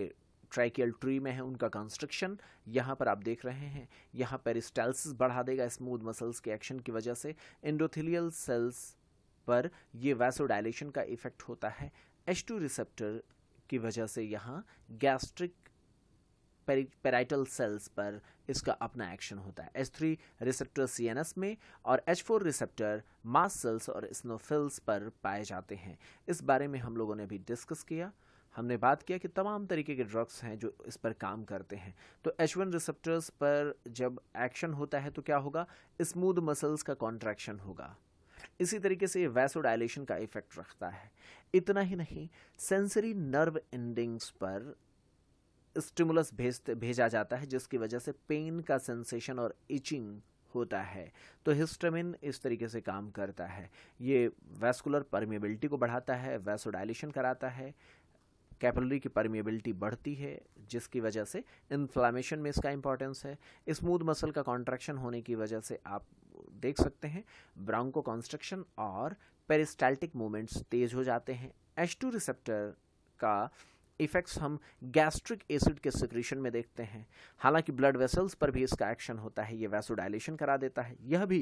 ट्राइकियल ट्री में है उनका कंस्ट्रक्शन यहाँ पर आप देख रहे हैं यहाँ पेरिस्टाइलिस बढ़ा देगा स्मूथ मसल्स के एक्शन की वजह से इंडोथिलियल सेल्स पर यह वैसोडाइलेशन का इफेक्ट होता है एच टू रिसेप्टर की वजह से यहाँ गैस्ट्रिक पेराइटल सेल्स पर इसका अपना एक्शन होता है एच थ्री रिसेप्टर सीएनएस में और H four receptor mast cells और स्नोफिल्स पर पाए जाते हैं इस बारे में हम लोगों ने भी डिस्कस किया हमने बात किया कि तमाम तरीके के ड्रग्स हैं जो इस पर काम करते हैं तो एच वन रिसेप्टर्स पर जब एक्शन होता है तो क्या होगा स्मूद मसल्स का कॉन्ट्रैक्शन होगा इसी तरीके से वैसो का इफेक्ट रखता है इतना ही नहीं सेंसरी नर्व एंडिंग्स पर स्टिमुलस भेज भेजा जाता है जिसकी वजह से पेन का सेंसेशन और इचिंग होता है तो हिस्टामिन इस तरीके से काम करता है ये वैस्कुलर परमिबिलिटी को बढ़ाता है वैसोडाइलेशन कराता है कैपलरी की परमिबिलिटी बढ़ती है जिसकी वजह से इन्फ्लामेशन में इसका इंपॉर्टेंस है स्मूथ मसल का कॉन्ट्रैक्शन होने की वजह से आप देख सकते हैं ब्रांको कॉन्स्ट्रक्शन और पेरिस्टाल्टिक मूवमेंट्स तेज हो जाते हैं एच टू रिसेप्टर का इफेक्ट्स हम गैस्ट्रिक एसिड के सिक्रेशन में देखते हैं हालांकि ब्लड वेसल्स पर भी इसका एक्शन होता है ये वैसोडाइलेशन करा देता है यह भी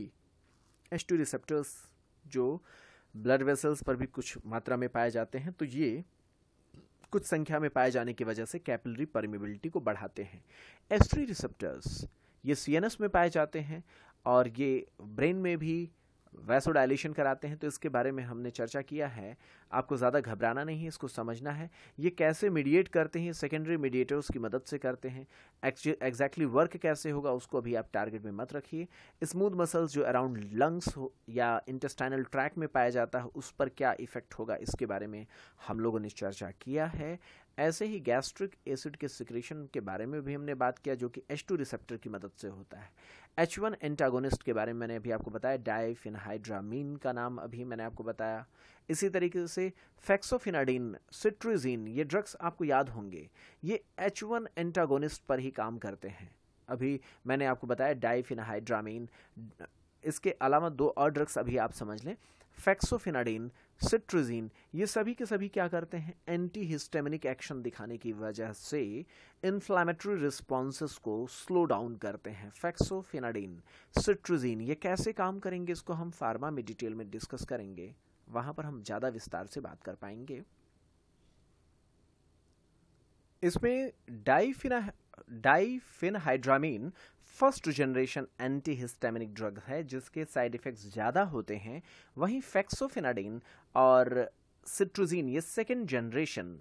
एस टू रिसेप्टर्स जो ब्लड वेसल्स पर भी कुछ मात्रा में पाए जाते हैं तो ये कुछ संख्या में पाए जाने की वजह से कैपिलरी परमिबिलिटी को बढ़ाते हैं एस रिसेप्टर्स ये सी में पाए जाते हैं और ये ब्रेन में भी वैसोडाइलेशन कराते हैं तो इसके बारे में हमने चर्चा किया है आपको ज़्यादा घबराना नहीं है इसको समझना है ये कैसे मीडिएट करते हैं सेकेंडरी मीडिएटर्स की मदद से करते हैं एग्जैक्टली वर्क कैसे होगा उसको अभी आप टारगेट में मत रखिए स्मूथ मसल्स जो अराउंड लंग्स हो या इंटेस्टाइनल ट्रैक में पाया जाता है उस पर क्या इफेक्ट होगा इसके बारे में हम लोगों ने चर्चा किया है ऐसे ही गैस्ट्रिक एसिड के सिक्रेशन के बारे में भी हमने बात किया जो कि एच टू रिसेप्टर की मदद से होता है एच वन एंटागोनिस्ट के बारे में मैंने अभी आपको बताया डाइफिनहाइड्रामीन का नाम अभी मैंने आपको बताया इसी तरीके से फैक्सोफिनाडीन सिट्रीजीन ये ड्रग्स आपको याद होंगे ये एच वन एंटागोनिस्ट पर ही काम करते हैं अभी मैंने आपको बताया डाइफिनहाइड्रामीन इसके अलावा दो और ड्रग्स अभी आप समझ लें फैक्सोफिनाडीन सिट्रजीन ये सभी के सभी क्या करते हैं एंटी हिस्टेमिनिक एक्शन दिखाने की वजह से इन्फ्लामेटरी रिस्पॉन्सेस को स्लो डाउन करते हैं फैक्सोफिनाडीन सिट्रजीन ये कैसे काम करेंगे इसको हम फार्मा में डिटेल में डिस्कस करेंगे वहाँ पर हम ज़्यादा विस्तार से बात कर पाएंगे इसमें डाइफिना diphenhydramine first generation histaminic drug है जिसके साइड इफ़ेक्ट्स ज़्यादा होते हैं वहीं फैक्सोफिनाडीन और सिट्रोजीन ये सेकेंड जनरेशन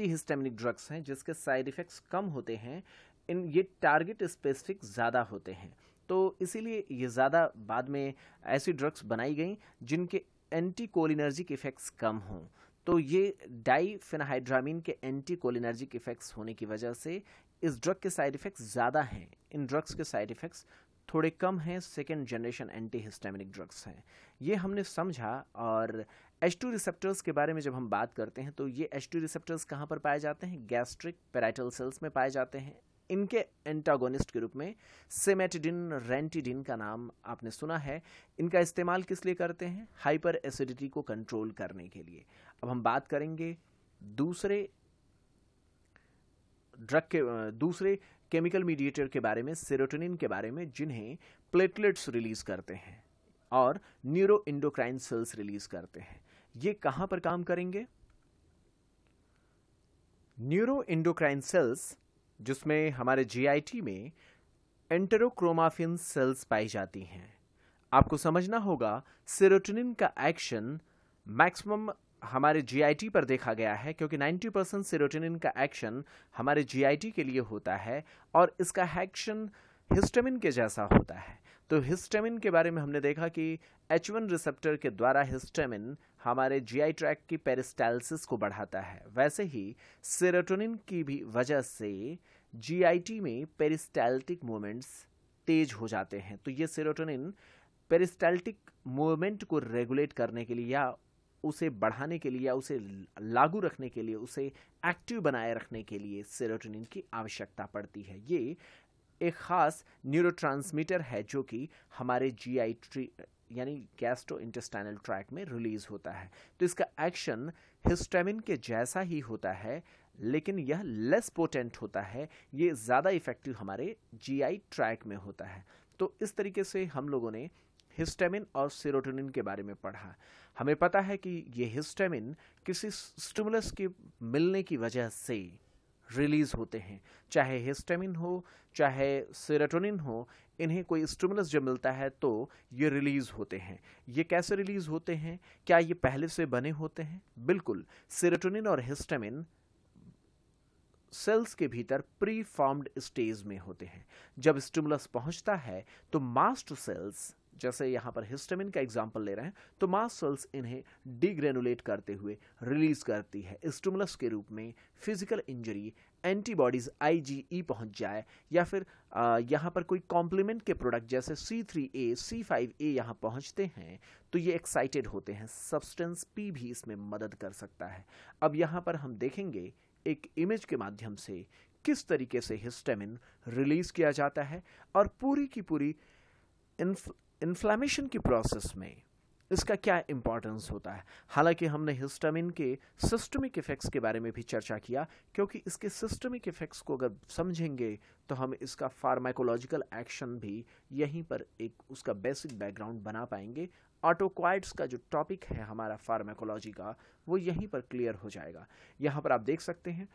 हिस्टेमिनिक ड्रग्स हैं जिसके साइड इफ़ेक्ट्स कम होते हैं इन ये टारगेट स्पेसिफिक ज़्यादा होते हैं तो इसीलिए ये ज़्यादा बाद में ऐसी ड्रग्स बनाई गई जिनके एंटी कोलिनर्जिक इफ़ेक्ट्स कम हों तो ये डाइफिनहाइड्रामीन के एंटी कोलिनर्जिक इफ़ेक्ट्स होने की वजह से इस ड्रग के साइड इफ़ेक्ट्स ज़्यादा हैं इन ड्रग्स के साइड इफ़ेक्ट्स थोड़े कम हैं second generation anti histaminic drugs हैं ये हमने समझा और एच टू रिसेप्टर्स के बारे में जब हम बात करते हैं तो ये एच टू रिसेप्टर्स कहाँ पर पाए जाते हैं गैस्ट्रिक पैराइटल सेल्स में पाए जाते हैं इनके एंटागोनिस्ट के रूप में सेमेटिडिन रेंटिडिन का नाम आपने सुना है इनका इस्तेमाल किस लिए करते हैं हाइपर एसिडिटी को कंट्रोल करने के लिए अब हम बात करेंगे दूसरे ड्रग के दूसरे केमिकल मीडिएटर के बारे में सेरोटोनिन के बारे में जिन्हें प्लेटलेट्स रिलीज करते हैं और न्यूरो इंडोक्राइन सेल्स रिलीज करते हैं ये कहां पर काम करेंगे न्यूरो इंडोक्राइन सेल्स जिसमें हमारे जीआईटी में एंटरोक्रोमाफिन सेल्स पाई जाती हैं आपको समझना होगा सेरोटोनिन का एक्शन मैक्सिमम हमारे जीआईटी पर देखा गया है क्योंकि 90 परसेंट सीरोटोनिन का एक्शन हमारे जीआईटी के लिए होता है और इसका एक्शन हिस्टामिन के जैसा होता है तो हिस्टेमिन के बारे में हमने देखा कि एच वन रिसेप्टर के द्वारा हिस्टेमिन हमारे जीआई ट्रैक की पेरिस्टाइलिस को बढ़ाता है वैसे ही सेरोटोनिन की भी वजह से जीआईटी में पेरिस्टाइल्टिक मूवमेंट्स तेज हो जाते हैं तो ये सेरोटोनिन पेरिस्टाइल्टिक मूवमेंट को रेगुलेट करने के लिए या उसे बढ़ाने के लिए या उसे लागू रखने के लिए उसे एक्टिव बनाए रखने के लिए सेरोटोनिन की आवश्यकता पड़ती है ये एक ख़ास न्यूरोट्रांसमीटर है जो कि हमारे आई ट्री यानी गैस्ट्रो इंटेस्टाइनल ट्रैक में रिलीज होता है तो इसका एक्शन हिस्टेमिन के जैसा ही होता है लेकिन यह लेस पोटेंट होता है ये ज़्यादा इफेक्टिव हमारे जीआई ट्रैक में होता है तो इस तरीके से हम लोगों ने हिस्टेमिन और सीरोटोनिन के बारे में पढ़ा हमें पता है कि ये हिस्टेमिन किसी स्टिमुलस के मिलने की वजह से रिलीज होते हैं चाहे हिस्टेमिन हो चाहे सीरोटोनिन हो इन्हें कोई स्टिमुलस जब मिलता है तो ये रिलीज़ होते हैं ये कैसे रिलीज़ होते हैं क्या ये पहले से बने होते हैं बिल्कुल सीरोटोनिन और हिस्टेमिन सेल्स के भीतर प्री फॉर्म्ड स्टेज में होते हैं जब स्टिमुलस पहुंचता है तो मास्ट सेल्स जैसे यहाँ पर हिस्टामिन का एग्जाम्पल ले रहे हैं तो मास सेल्स इन्हें डिग्रेनुलेट करते हुए रिलीज करती है स्टूमुलस के रूप में फिजिकल इंजरी एंटीबॉडीज आईजीई पहुंच जाए या फिर यहाँ पर कोई कॉम्प्लीमेंट के प्रोडक्ट जैसे सी थ्री ए सी फाइव ए यहाँ पहुँचते हैं तो ये एक्साइटेड होते हैं सब्सटेंस पी भी इसमें मदद कर सकता है अब यहाँ पर हम देखेंगे एक इमेज के माध्यम से किस तरीके से हिस्टेमिन रिलीज किया जाता है और पूरी की पूरी इन्फ्लामेशन की प्रोसेस में इसका क्या इंपॉर्टेंस होता है हालांकि हमने हिस्टामिन के सिस्टमिक इफेक्ट्स के बारे में भी चर्चा किया क्योंकि इसके सिस्टमिक इफेक्ट्स को अगर समझेंगे तो हम इसका फार्माकोलॉजिकल एक्शन भी यहीं पर एक उसका बेसिक बैकग्राउंड बना पाएंगे ऑटोक्वाइड्स का जो टॉपिक है हमारा फार्माकोलॉजी का वो यहीं पर क्लियर हो जाएगा यहाँ पर आप देख सकते हैं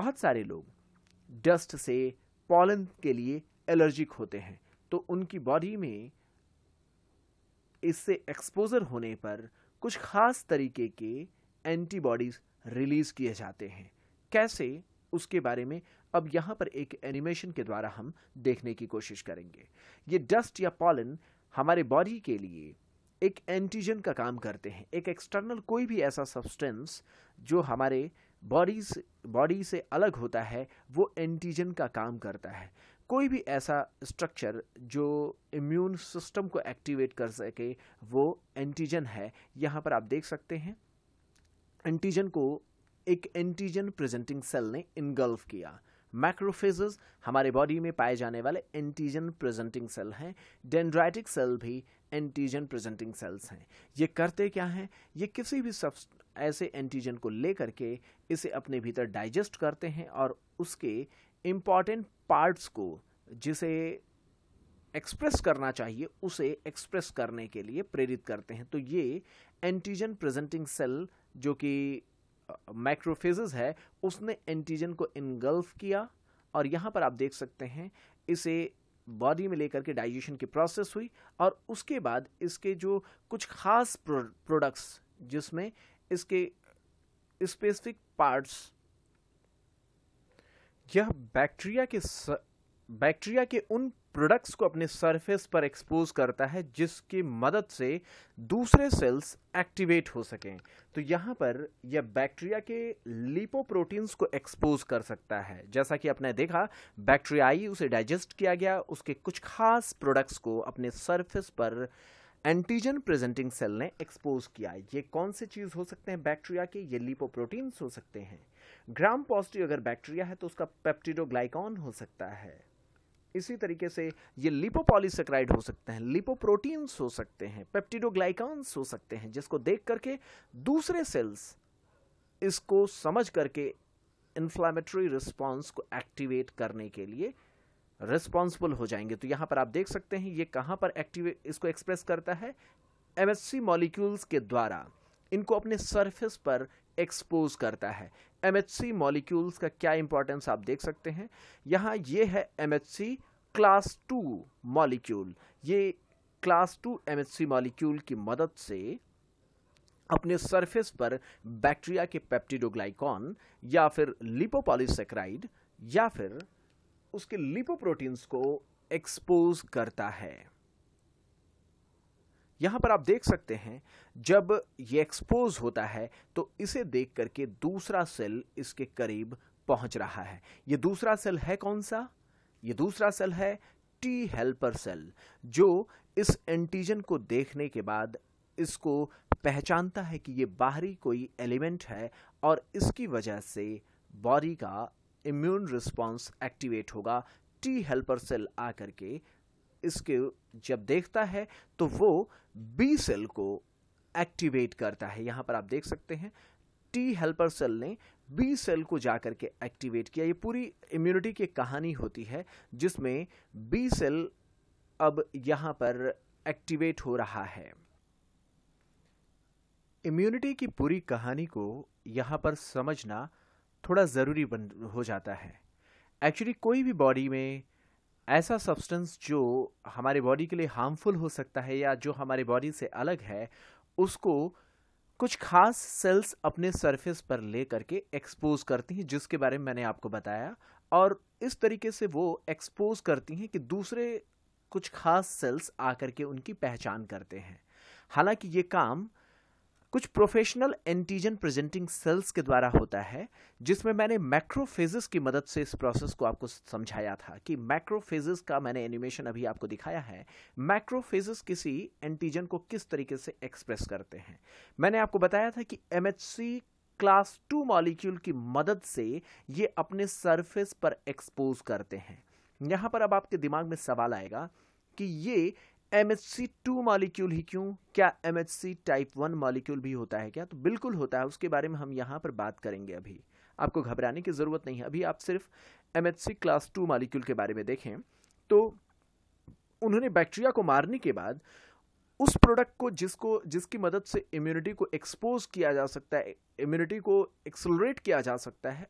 बहुत सारे लोग डस्ट से पॉलन के लिए एलर्जिक होते हैं तो उनकी बॉडी में इससे एक्सपोजर होने पर कुछ खास तरीके के एंटीबॉडीज रिलीज किए जाते हैं कैसे उसके बारे में अब यहाँ पर एक एनिमेशन के द्वारा हम देखने की कोशिश करेंगे ये डस्ट या पॉलन हमारे बॉडी के लिए एक एंटीजन का काम करते हैं एक एक्सटर्नल कोई भी ऐसा सब्सटेंस जो हमारे बॉडी बॉडी से अलग होता है वो एंटीजन का काम करता है कोई भी ऐसा स्ट्रक्चर जो इम्यून सिस्टम को एक्टिवेट कर सके वो एंटीजन है यहाँ पर आप देख सकते हैं एंटीजन को एक एंटीजन प्रेजेंटिंग सेल ने इनगल्फ किया मैक्रोफेजेस हमारे बॉडी में पाए जाने वाले एंटीजन प्रेजेंटिंग सेल हैं डेंड्राइटिक सेल भी एंटीजन प्रेजेंटिंग सेल्स हैं ये करते क्या हैं ये किसी भी सब ऐसे एंटीजन को लेकर के इसे अपने भीतर डाइजेस्ट करते हैं और उसके इम्पॉर्टेंट पार्ट्स को जिसे एक्सप्रेस करना चाहिए उसे एक्सप्रेस करने के लिए प्रेरित करते हैं तो ये एंटीजन प्रेजेंटिंग सेल जो कि माइक्रोफेज है उसने एंटीजन को इनगल्फ किया और यहाँ पर आप देख सकते हैं इसे बॉडी में लेकर के डाइजेशन की प्रोसेस हुई और उसके बाद इसके जो कुछ खास प्रोडक्ट्स जिसमें इसके स्पेसिफिक पार्ट्स यह बैक्टीरिया के स... बैक्टीरिया के उन प्रोडक्ट्स को अपने सरफेस पर एक्सपोज करता है जिसकी मदद से दूसरे सेल्स एक्टिवेट हो सकें तो यहाँ पर यह बैक्टीरिया के लिपोप्रोटीन्स को एक्सपोज कर सकता है जैसा कि आपने देखा बैक्टीरिया आई उसे डाइजेस्ट किया गया उसके कुछ खास प्रोडक्ट्स को अपने सरफेस पर एंटीजन प्रेजेंटिंग सेल ने एक्सपोज किया ये कौन से चीज़ हो सकते हैं बैक्टीरिया के ये लिपोप्रोटीन्स हो सकते हैं ग्राम पॉजिटिव अगर बैक्टीरिया है तो उसका पेप्टिडोग्लाइकॉन हो सकता है इसी तरीके से ये लिपोपॉलीसेक्राइड हो सकते हैं लिपोप्रोटीन्स हो सकते हैं पेप्टिडोग्लाइकॉन्स हो सकते हैं जिसको देख करके दूसरे सेल्स इसको समझ करके इन्फ्लामेटरी रिस्पॉन्स को एक्टिवेट करने के लिए रिस्पॉन्सिबल हो जाएंगे तो यहाँ पर आप देख सकते हैं ये कहाँ पर एक्टिवेट इसको एक्सप्रेस करता है एमएससी मॉलिक्यूल्स के द्वारा इनको अपने सरफेस पर एक्सपोज करता है एम मॉलिक्यूल्स का क्या इंपॉर्टेंस आप देख सकते हैं यहाँ ये है एम क्लास टू मॉलिक्यूल ये क्लास टू एम मॉलिक्यूल की मदद से अपने सरफेस पर बैक्टीरिया के पेप्टिडोग्लाइकॉन या फिर लिपोपॉलीसेक्राइड या फिर उसके लिपोप्रोटीन्स को एक्सपोज करता है यहाँ पर आप देख सकते हैं जब ये एक्सपोज होता है तो इसे देख करके दूसरा सेल इसके करीब पहुंच रहा है ये दूसरा सेल है कौन सा ये दूसरा सेल है टी हेल्पर सेल जो इस एंटीजन को देखने के बाद इसको पहचानता है कि ये बाहरी कोई एलिमेंट है और इसकी वजह से बॉडी का इम्यून रिस्पांस एक्टिवेट होगा टी हेल्पर सेल आकर के इसके जब देखता है तो वो बी सेल को एक्टिवेट करता है यहाँ पर आप देख सकते हैं टी हेल्पर सेल ने बी सेल को जाकर के एक्टिवेट किया ये पूरी इम्यूनिटी की कहानी होती है जिसमें बी सेल अब यहाँ पर एक्टिवेट हो रहा है इम्यूनिटी की पूरी कहानी को यहाँ पर समझना थोड़ा ज़रूरी बन हो जाता है एक्चुअली कोई भी बॉडी में ऐसा सब्सटेंस जो हमारे बॉडी के लिए हार्मफुल हो सकता है या जो हमारे बॉडी से अलग है उसको कुछ खास सेल्स अपने सरफेस पर ले करके एक्सपोज करती हैं जिसके बारे में मैंने आपको बताया और इस तरीके से वो एक्सपोज करती हैं कि दूसरे कुछ खास सेल्स आकर के उनकी पहचान करते हैं हालांकि ये काम कुछ प्रोफेशनल एंटीजन प्रेजेंटिंग सेल्स के द्वारा होता है जिसमें मैंने मैक्रोफेजिस की मदद से इस प्रोसेस को आपको समझाया था कि मैक्रोफेजिस का मैंने एनिमेशन अभी आपको दिखाया है मैक्रोफेजिस किसी एंटीजन को किस तरीके से एक्सप्रेस करते हैं मैंने आपको बताया था कि एम क्लास टू मॉलिक्यूल की मदद से ये अपने सरफेस पर एक्सपोज करते हैं यहाँ पर अब आपके दिमाग में सवाल आएगा कि ये M H C two molecule ही क्यों क्या M H C type one molecule भी होता है क्या तो बिल्कुल होता है उसके बारे में हम यहाँ पर बात करेंगे अभी आपको घबराने की ज़रूरत नहीं है अभी आप सिर्फ M H C class two molecule के बारे में देखें तो उन्होंने बैक्टीरिया को मारने के बाद उस प्रोडक्ट को जिसको जिसकी मदद से इम्यूनिटी को एक्सपोज किया जा सकता है इम्यूनिटी को एक्सलरेट किया जा सकता है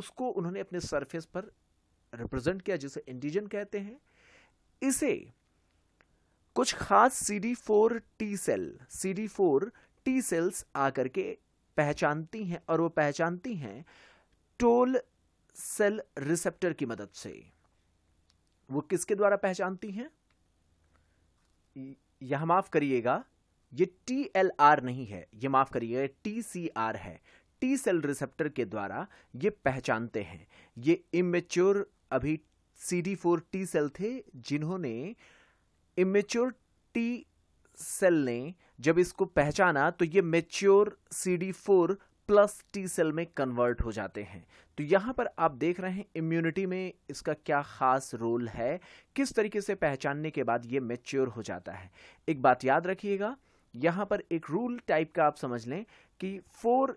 उसको उन्होंने अपने सरफेस पर रिप्रेजेंट किया जिसे एंटीजन कहते हैं इसे कुछ खास C D four T cell C D four T cells आकर के पहचानती हैं और वो पहचानती हैं टोल सेल रिसेप्टर की मदद से वो किसके द्वारा पहचानती हैं यह माफ करिएगा ये टी एल आर नहीं है ये माफ करिएगा टी सी आर है टी सेल रिसेप्टर के द्वारा ये पहचानते हैं ये इमेच्योर अभी C D four T cell थे जिन्होंने इमेच्योर सेल ने जब इसको पहचाना तो ये mature C D four plus T cell में कन्वर्ट हो जाते हैं तो यहाँ पर आप देख रहे हैं इम्यूनिटी में इसका क्या ख़ास रोल है किस तरीके से पहचानने के बाद ये मेच्योर हो जाता है एक बात याद रखिएगा यहाँ पर एक रूल टाइप का आप समझ लें कि four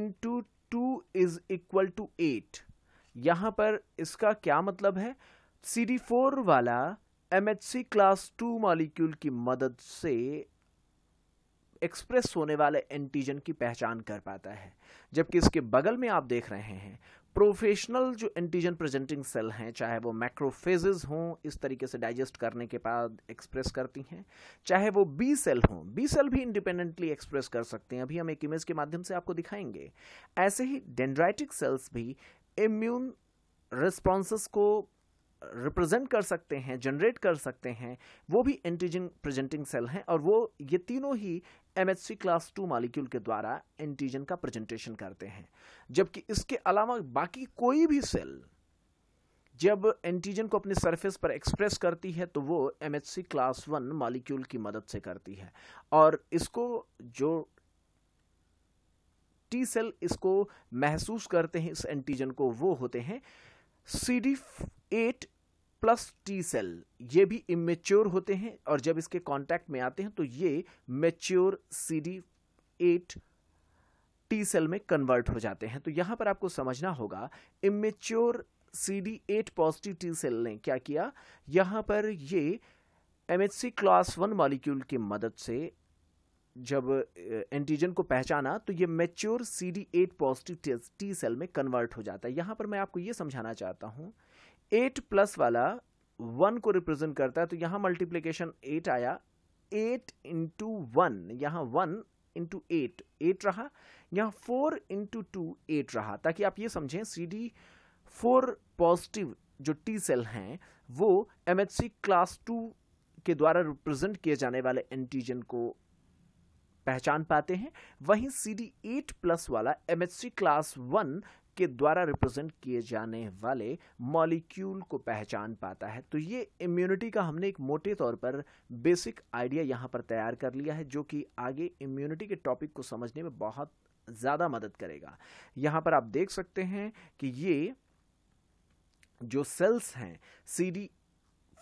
into two is equal to eight यहाँ पर इसका क्या मतलब है सी डी फोर वाला सी क्लास टू मॉलिक्यूल की मदद से एक्सप्रेस होने वाले एंटीजन की पहचान कर पाता है जबकि इसके बगल में आप देख रहे हैं प्रोफेशनल जो एंटीजन प्रेजेंटिंग सेल हैं चाहे वो मैक्रोफेजेस हों इस तरीके से डाइजेस्ट करने के बाद एक्सप्रेस करती हैं चाहे वो बी सेल हों बी सेल भी इंडिपेंडेंटली एक्सप्रेस कर सकते हैं अभी हम एक इमेज के माध्यम से आपको दिखाएंगे ऐसे ही डेंड्राइटिक सेल्स भी इम्यून रिस्पॉन्स को रिप्रेजेंट कर सकते हैं जनरेट कर सकते हैं वो भी एंटीजन प्रेजेंटिंग सेल हैं और वो ये तीनों ही एम क्लास टू मालिक्यूल के द्वारा एंटीजन का प्रेजेंटेशन करते हैं जबकि इसके अलावा बाकी कोई भी सेल जब एंटीजन को अपनी सरफेस पर एक्सप्रेस करती है तो वो एम क्लास वन मालिक्यूल की मदद से करती है और इसको जो टी सेल इसको महसूस करते हैं इस एंटीजन को वो होते हैं C D eight plus T cell ये भी इमेच्योर होते हैं और जब इसके कांटेक्ट में आते हैं तो ये mature C D eight T cell में कन्वर्ट हो जाते हैं तो यहां पर आपको समझना होगा immature C D eight positive T cell ने क्या किया यहां पर ये M H C class one molecule की मदद से जब एंटीजन को पहचाना तो ये mature C D eight positive T cell में कन्वर्ट हो जाता है यहां पर मैं आपको ये समझाना चाहता हूं एट प्लस वाला वन को रिप्रेजेंट करता है तो यहां मल्टीप्लीकेशन एट आया एट इंटू वन यहां वन इंटू एट एट रहा यहां फोर इंटू टू एट रहा ताकि आप ये समझें सी डी फोर पॉजिटिव जो टी सेल हैं वो एम क्लास टू के द्वारा रिप्रेजेंट किए जाने वाले एंटीजन को पहचान पाते हैं वहीं सी डी एट प्लस वाला एम क्लास वन के द्वारा रिप्रेजेंट किए जाने वाले मॉलिक्यूल को पहचान पाता है तो ये इम्यूनिटी का हमने एक मोटे तौर पर बेसिक आइडिया यहाँ पर तैयार कर लिया है जो कि आगे इम्यूनिटी के टॉपिक को समझने में बहुत ज़्यादा मदद करेगा यहाँ पर आप देख सकते हैं कि ये जो सेल्स हैं सी डी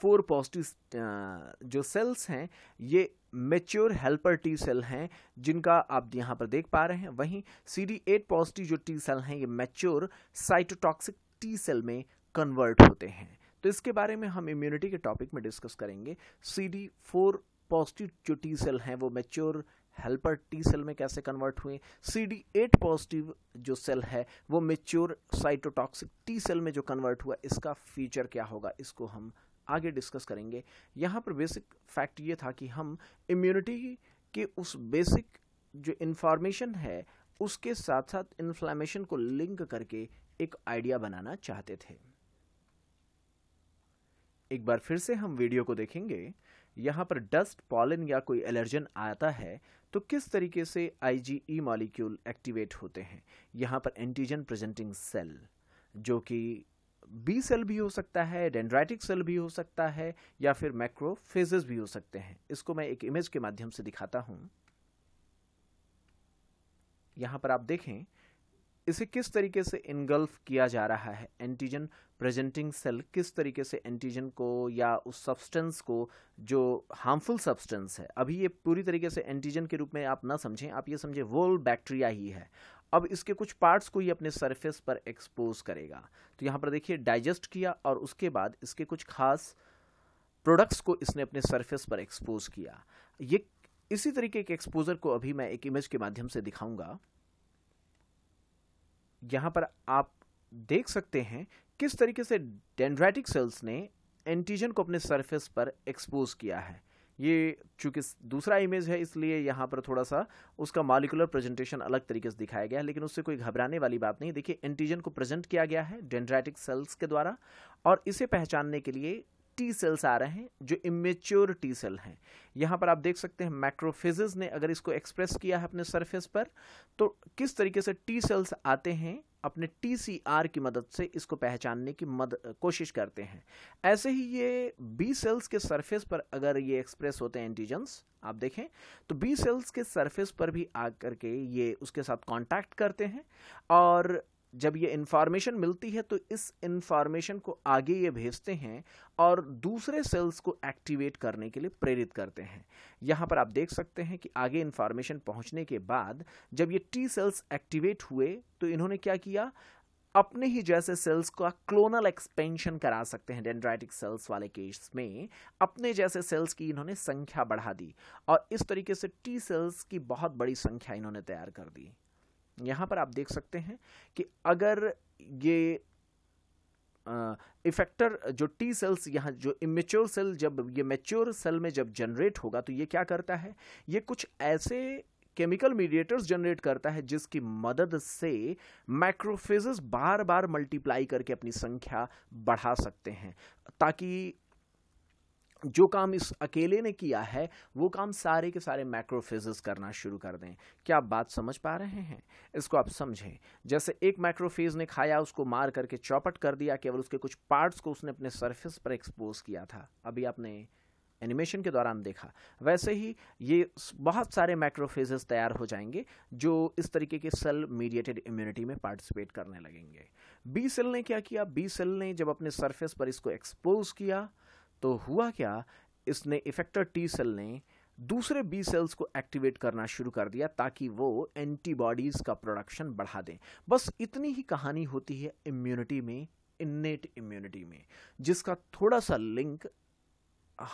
फोर पॉजिटिव जो सेल्स हैं ये मेच्योर हेल्पर टी सेल हैं जिनका आप यहाँ पर देख पा रहे हैं वहीं सी डी एट पॉजिटिव जो टी सेल हैं ये मेच्योर साइटोटॉक्सिक टी सेल में कन्वर्ट होते हैं तो इसके बारे में हम इम्यूनिटी के टॉपिक में डिस्कस करेंगे सी डी फोर पॉजिटिव जो टी सेल हैं वो मेच्योर हेल्पर टी सेल में कैसे कन्वर्ट हुए सी डी एट पॉजिटिव जो सेल है वो मेच्योर साइटोटॉक्सिक टी सेल में जो कन्वर्ट हुआ इसका फीचर क्या होगा इसको हम आगे डिस्कस करेंगे यहाँ पर बेसिक फैक्ट ये था कि हम इम्यूनिटी के उस बेसिक जो इन्फॉर्मेशन है उसके साथ साथ इन्फ्लामेशन को लिंक करके एक आइडिया बनाना चाहते थे एक बार फिर से हम वीडियो को देखेंगे यहाँ पर डस्ट पॉलिन या कोई एलर्जन आता है तो किस तरीके से आईजीई मॉलिक्यूल एक्टिवेट होते हैं यहाँ पर एंटीजन प्रेजेंटिंग सेल जो कि बी सेल भी हो सकता है डेंड्राइटिक सेल भी हो सकता है या फिर मैक्रोफेजेस भी हो सकते हैं इसको मैं एक इमेज के माध्यम से दिखाता हूं यहां पर आप देखें इसे किस तरीके से इनगल्फ किया जा रहा है एंटीजन प्रेजेंटिंग सेल किस तरीके से एंटीजन को या उस सब्सटेंस को जो हार्मफुल सब्सटेंस है अभी ये पूरी तरीके से एंटीजन के रूप में आप ना समझें आप ये समझें वोल बैक्टीरिया ही है अब इसके कुछ पार्ट्स को ये अपने सरफेस पर एक्सपोज करेगा तो यहाँ पर देखिए डाइजेस्ट किया और उसके बाद इसके कुछ खास प्रोडक्ट्स को इसने अपने सरफेस पर एक्सपोज किया ये इसी तरीके के एक्सपोजर को अभी मैं एक इमेज के माध्यम से दिखाऊंगा यहाँ पर आप देख सकते हैं किस तरीके से डेंड्राइटिक सेल्स ने एंटीजन को अपने सरफेस पर एक्सपोज किया है ये चूंकि दूसरा इमेज है इसलिए यहाँ पर थोड़ा सा उसका मॉलिकुलर प्रेजेंटेशन अलग तरीके से दिखाया गया है लेकिन उससे कोई घबराने वाली बात नहीं देखिए एंटीजन को प्रेजेंट किया गया है डेंड्राइटिक सेल्स के द्वारा और इसे पहचानने के लिए टी सेल्स आ रहे हैं जो इमेच्योर टी सेल हैं यहाँ पर आप देख सकते हैं मैक्रोफिजिज ने अगर इसको एक्सप्रेस किया है अपने सरफेस पर तो किस तरीके से टी सेल्स आते हैं अपने टीसीआर की मदद से इसको पहचानने की मद कोशिश करते हैं ऐसे ही ये बी सेल्स के सरफेस पर अगर ये एक्सप्रेस होते हैं एंटीजन्स आप देखें तो बी सेल्स के सरफेस पर भी आकर के ये उसके साथ कांटेक्ट करते हैं और जब ये इन्फॉर्मेशन मिलती है तो इस इन्फॉर्मेशन को आगे ये भेजते हैं और दूसरे सेल्स को एक्टिवेट करने के लिए प्रेरित करते हैं यहाँ पर आप देख सकते हैं कि आगे इन्फॉर्मेशन पहुँचने के बाद जब ये टी सेल्स एक्टिवेट हुए तो इन्होंने क्या किया अपने ही जैसे सेल्स का क्लोनल एक्सपेंशन करा सकते हैं डेंड्राइटिक सेल्स वाले केस में अपने जैसे सेल्स की इन्होंने संख्या बढ़ा दी और इस तरीके से टी सेल्स की बहुत बड़ी संख्या इन्होंने तैयार कर दी यहाँ पर आप देख सकते हैं कि अगर ये इफेक्टर uh, जो टी सेल्स यहाँ जो इमेच्योर सेल जब ये मेच्योर सेल में जब जनरेट होगा तो ये क्या करता है ये कुछ ऐसे केमिकल मीडिएटर्स जनरेट करता है जिसकी मदद से मैक्रोफेजेस बार बार मल्टीप्लाई करके अपनी संख्या बढ़ा सकते हैं ताकि जो काम इस अकेले ने किया है वो काम सारे के सारे मैक्रोफेजेस करना शुरू कर दें क्या आप बात समझ पा रहे हैं इसको आप समझें जैसे एक मैक्रोफेज ने खाया उसको मार करके चौपट कर दिया केवल उसके कुछ पार्ट्स को उसने अपने सरफेस पर एक्सपोज किया था अभी आपने एनिमेशन के दौरान देखा वैसे ही ये बहुत सारे मैक्रोफेजेस तैयार हो जाएंगे जो इस तरीके के सेल मीडिएटेड इम्यूनिटी में पार्टिसिपेट करने लगेंगे बी सेल ने क्या किया बी सेल ने जब अपने सरफेस पर इसको एक्सपोज किया तो हुआ क्या इसने इफेक्टर टी सेल ने दूसरे बी सेल्स को एक्टिवेट करना शुरू कर दिया ताकि वो एंटीबॉडीज़ का प्रोडक्शन बढ़ा दें बस इतनी ही कहानी होती है इम्यूनिटी में इननेट इम्यूनिटी में जिसका थोड़ा सा लिंक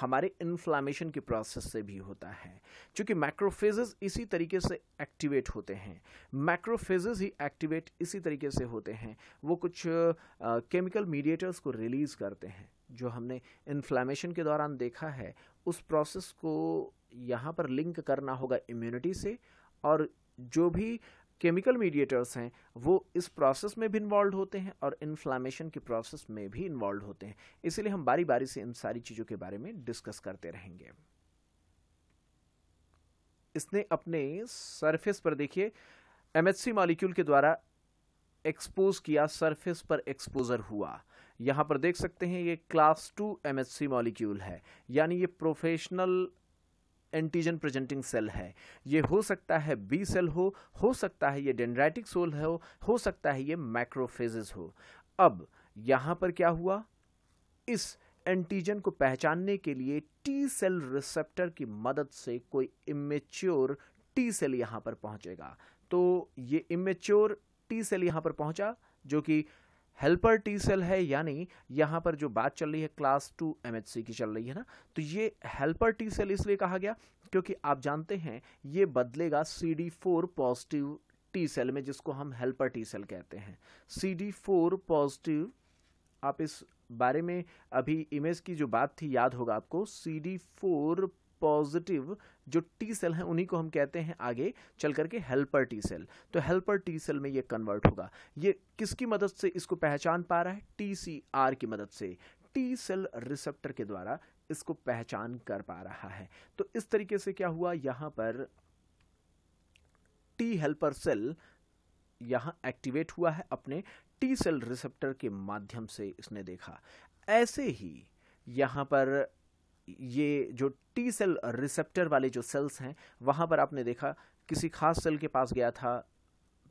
हमारे इन्फ्लामेशन के प्रोसेस से भी होता है क्योंकि मैक्रोफेजेस इसी तरीके से एक्टिवेट होते हैं मैक्रोफेजेस ही एक्टिवेट इसी तरीके से होते हैं वो कुछ केमिकल uh, मीडिएटर्स को रिलीज़ करते हैं जो हमने इन्फ्लामेशन के दौरान देखा है उस प्रोसेस को यहाँ पर लिंक करना होगा इम्यूनिटी से और जो भी केमिकल मीडिएटर्स हैं वो इस प्रोसेस में भी इन्वॉल्व होते हैं और इन्फ्लामेशन के प्रोसेस में भी इन्वॉल्व होते हैं इसलिए हम बारी बारी से इन सारी चीज़ों के बारे में डिस्कस करते रहेंगे इसने अपने सरफेस पर देखिए एमएचसी मॉलिक्यूल के द्वारा एक्सपोज किया सरफेस पर एक्सपोजर हुआ यहाँ पर देख सकते हैं ये क्लास टू एम मॉलिक्यूल है यानी ये प्रोफेशनल एंटीजन प्रेजेंटिंग सेल है ये हो सकता है बी सेल हो हो सकता है ये डेंड्राइटिक सोल हो हो सकता है ये मैक्रोफेजेस हो अब यहाँ पर क्या हुआ इस एंटीजन को पहचानने के लिए टी सेल रिसेप्टर की मदद से कोई इमेच्योर टी सेल यहाँ पर पहुँचेगा तो ये इमेच्योर टी सेल यहाँ पर पहुँचा जो कि हेल्पर टी सेल है यानी यहाँ पर जो बात चल रही है क्लास टू एम की चल रही है ना तो ये हेल्पर टी सेल इसलिए कहा गया क्योंकि आप जानते हैं ये बदलेगा C D four positive T cell में जिसको हम हेल्पर टी सेल कहते हैं सी डी फोर पॉजिटिव आप इस बारे में अभी इमेज की जो बात थी याद होगा आपको सी डी फोर पॉजिटिव जो टी सेल हैं उन्हीं को हम कहते हैं आगे चल करके हेल्पर टी सेल तो हेल्पर टी सेल में ये कन्वर्ट होगा ये किसकी मदद से इसको पहचान पा रहा है टी सी आर की मदद से टी सेल रिसेप्टर के द्वारा इसको पहचान कर पा रहा है तो इस तरीके से क्या हुआ यहाँ पर टी हेल्पर सेल यहाँ एक्टिवेट हुआ है अपने टी सेल रिसेप्टर के माध्यम से इसने देखा ऐसे ही यहाँ पर ये जो टी सेल रिसेप्टर वाले जो सेल्स हैं वहाँ पर आपने देखा किसी खास सेल के पास गया था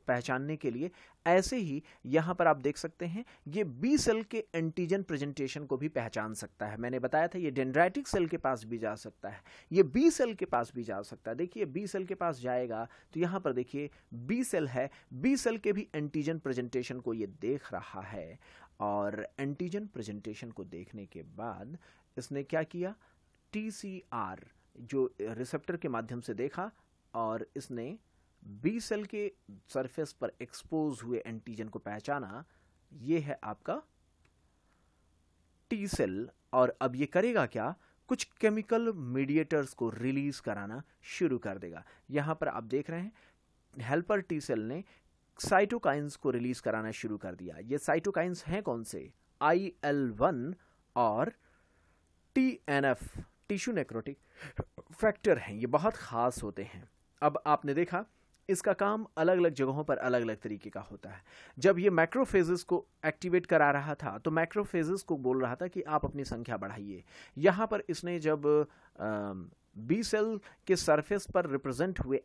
पहचानने के लिए ऐसे ही यहाँ पर आप देख सकते हैं ये बी सेल के एंटीजन प्रेजेंटेशन को भी पहचान सकता है मैंने बताया था ये डेंड्राइटिक सेल के पास भी जा सकता है ये बी सेल के पास भी जा सकता है देखिए बी सेल के पास जाएगा तो यहाँ पर देखिए बी सेल है बी सेल के भी एंटीजन प्रेजेंटेशन को ये देख रहा है और एंटीजन प्रेजेंटेशन को देखने के बाद इसने क्या किया टीसीआर जो रिसेप्टर के माध्यम से देखा और इसने बी सेल के सरफेस पर एक्सपोज हुए एंटीजन को पहचाना ये है आपका टी सेल और अब ये करेगा क्या कुछ केमिकल मीडिएटर्स को रिलीज कराना शुरू कर देगा यहां पर आप देख रहे हैं हेल्पर टी सेल ने साइटोकाइंस को रिलीज कराना शुरू कर दिया ये साइटोकाइंस हैं कौन से आई एल वन और T N F tissue necrotic factor हैं ये बहुत ख़ास होते हैं अब आपने देखा इसका काम अलग अलग जगहों पर अलग अलग तरीके का होता है जब ये मैक्रोफेजेस को एक्टिवेट करा रहा था तो मैक्रोफेजेस को बोल रहा था कि आप अपनी संख्या बढ़ाइए यहाँ पर इसने जब बी सेल के सरफेस पर रिप्रेजेंट हुए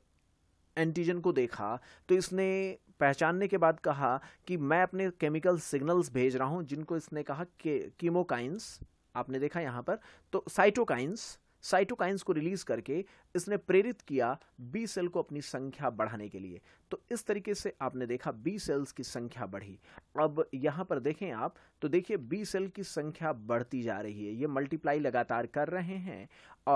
एंटीजन को देखा तो इसने पहचानने के बाद कहा कि मैं अपने केमिकल सिग्नल्स भेज रहा हूँ जिनको इसने कहा कि कीमोकाइंस आपने देखा यहां पर तो साइटोकाइंस साइटोकाइंस को रिलीज करके इसने प्रेरित किया बी सेल को अपनी संख्या बढ़ाने के लिए तो इस तरीके से आपने देखा बी सेल्स की संख्या बढ़ी अब यहां पर देखें आप तो देखिए बी सेल की संख्या बढ़ती जा रही है ये मल्टीप्लाई लगातार कर रहे हैं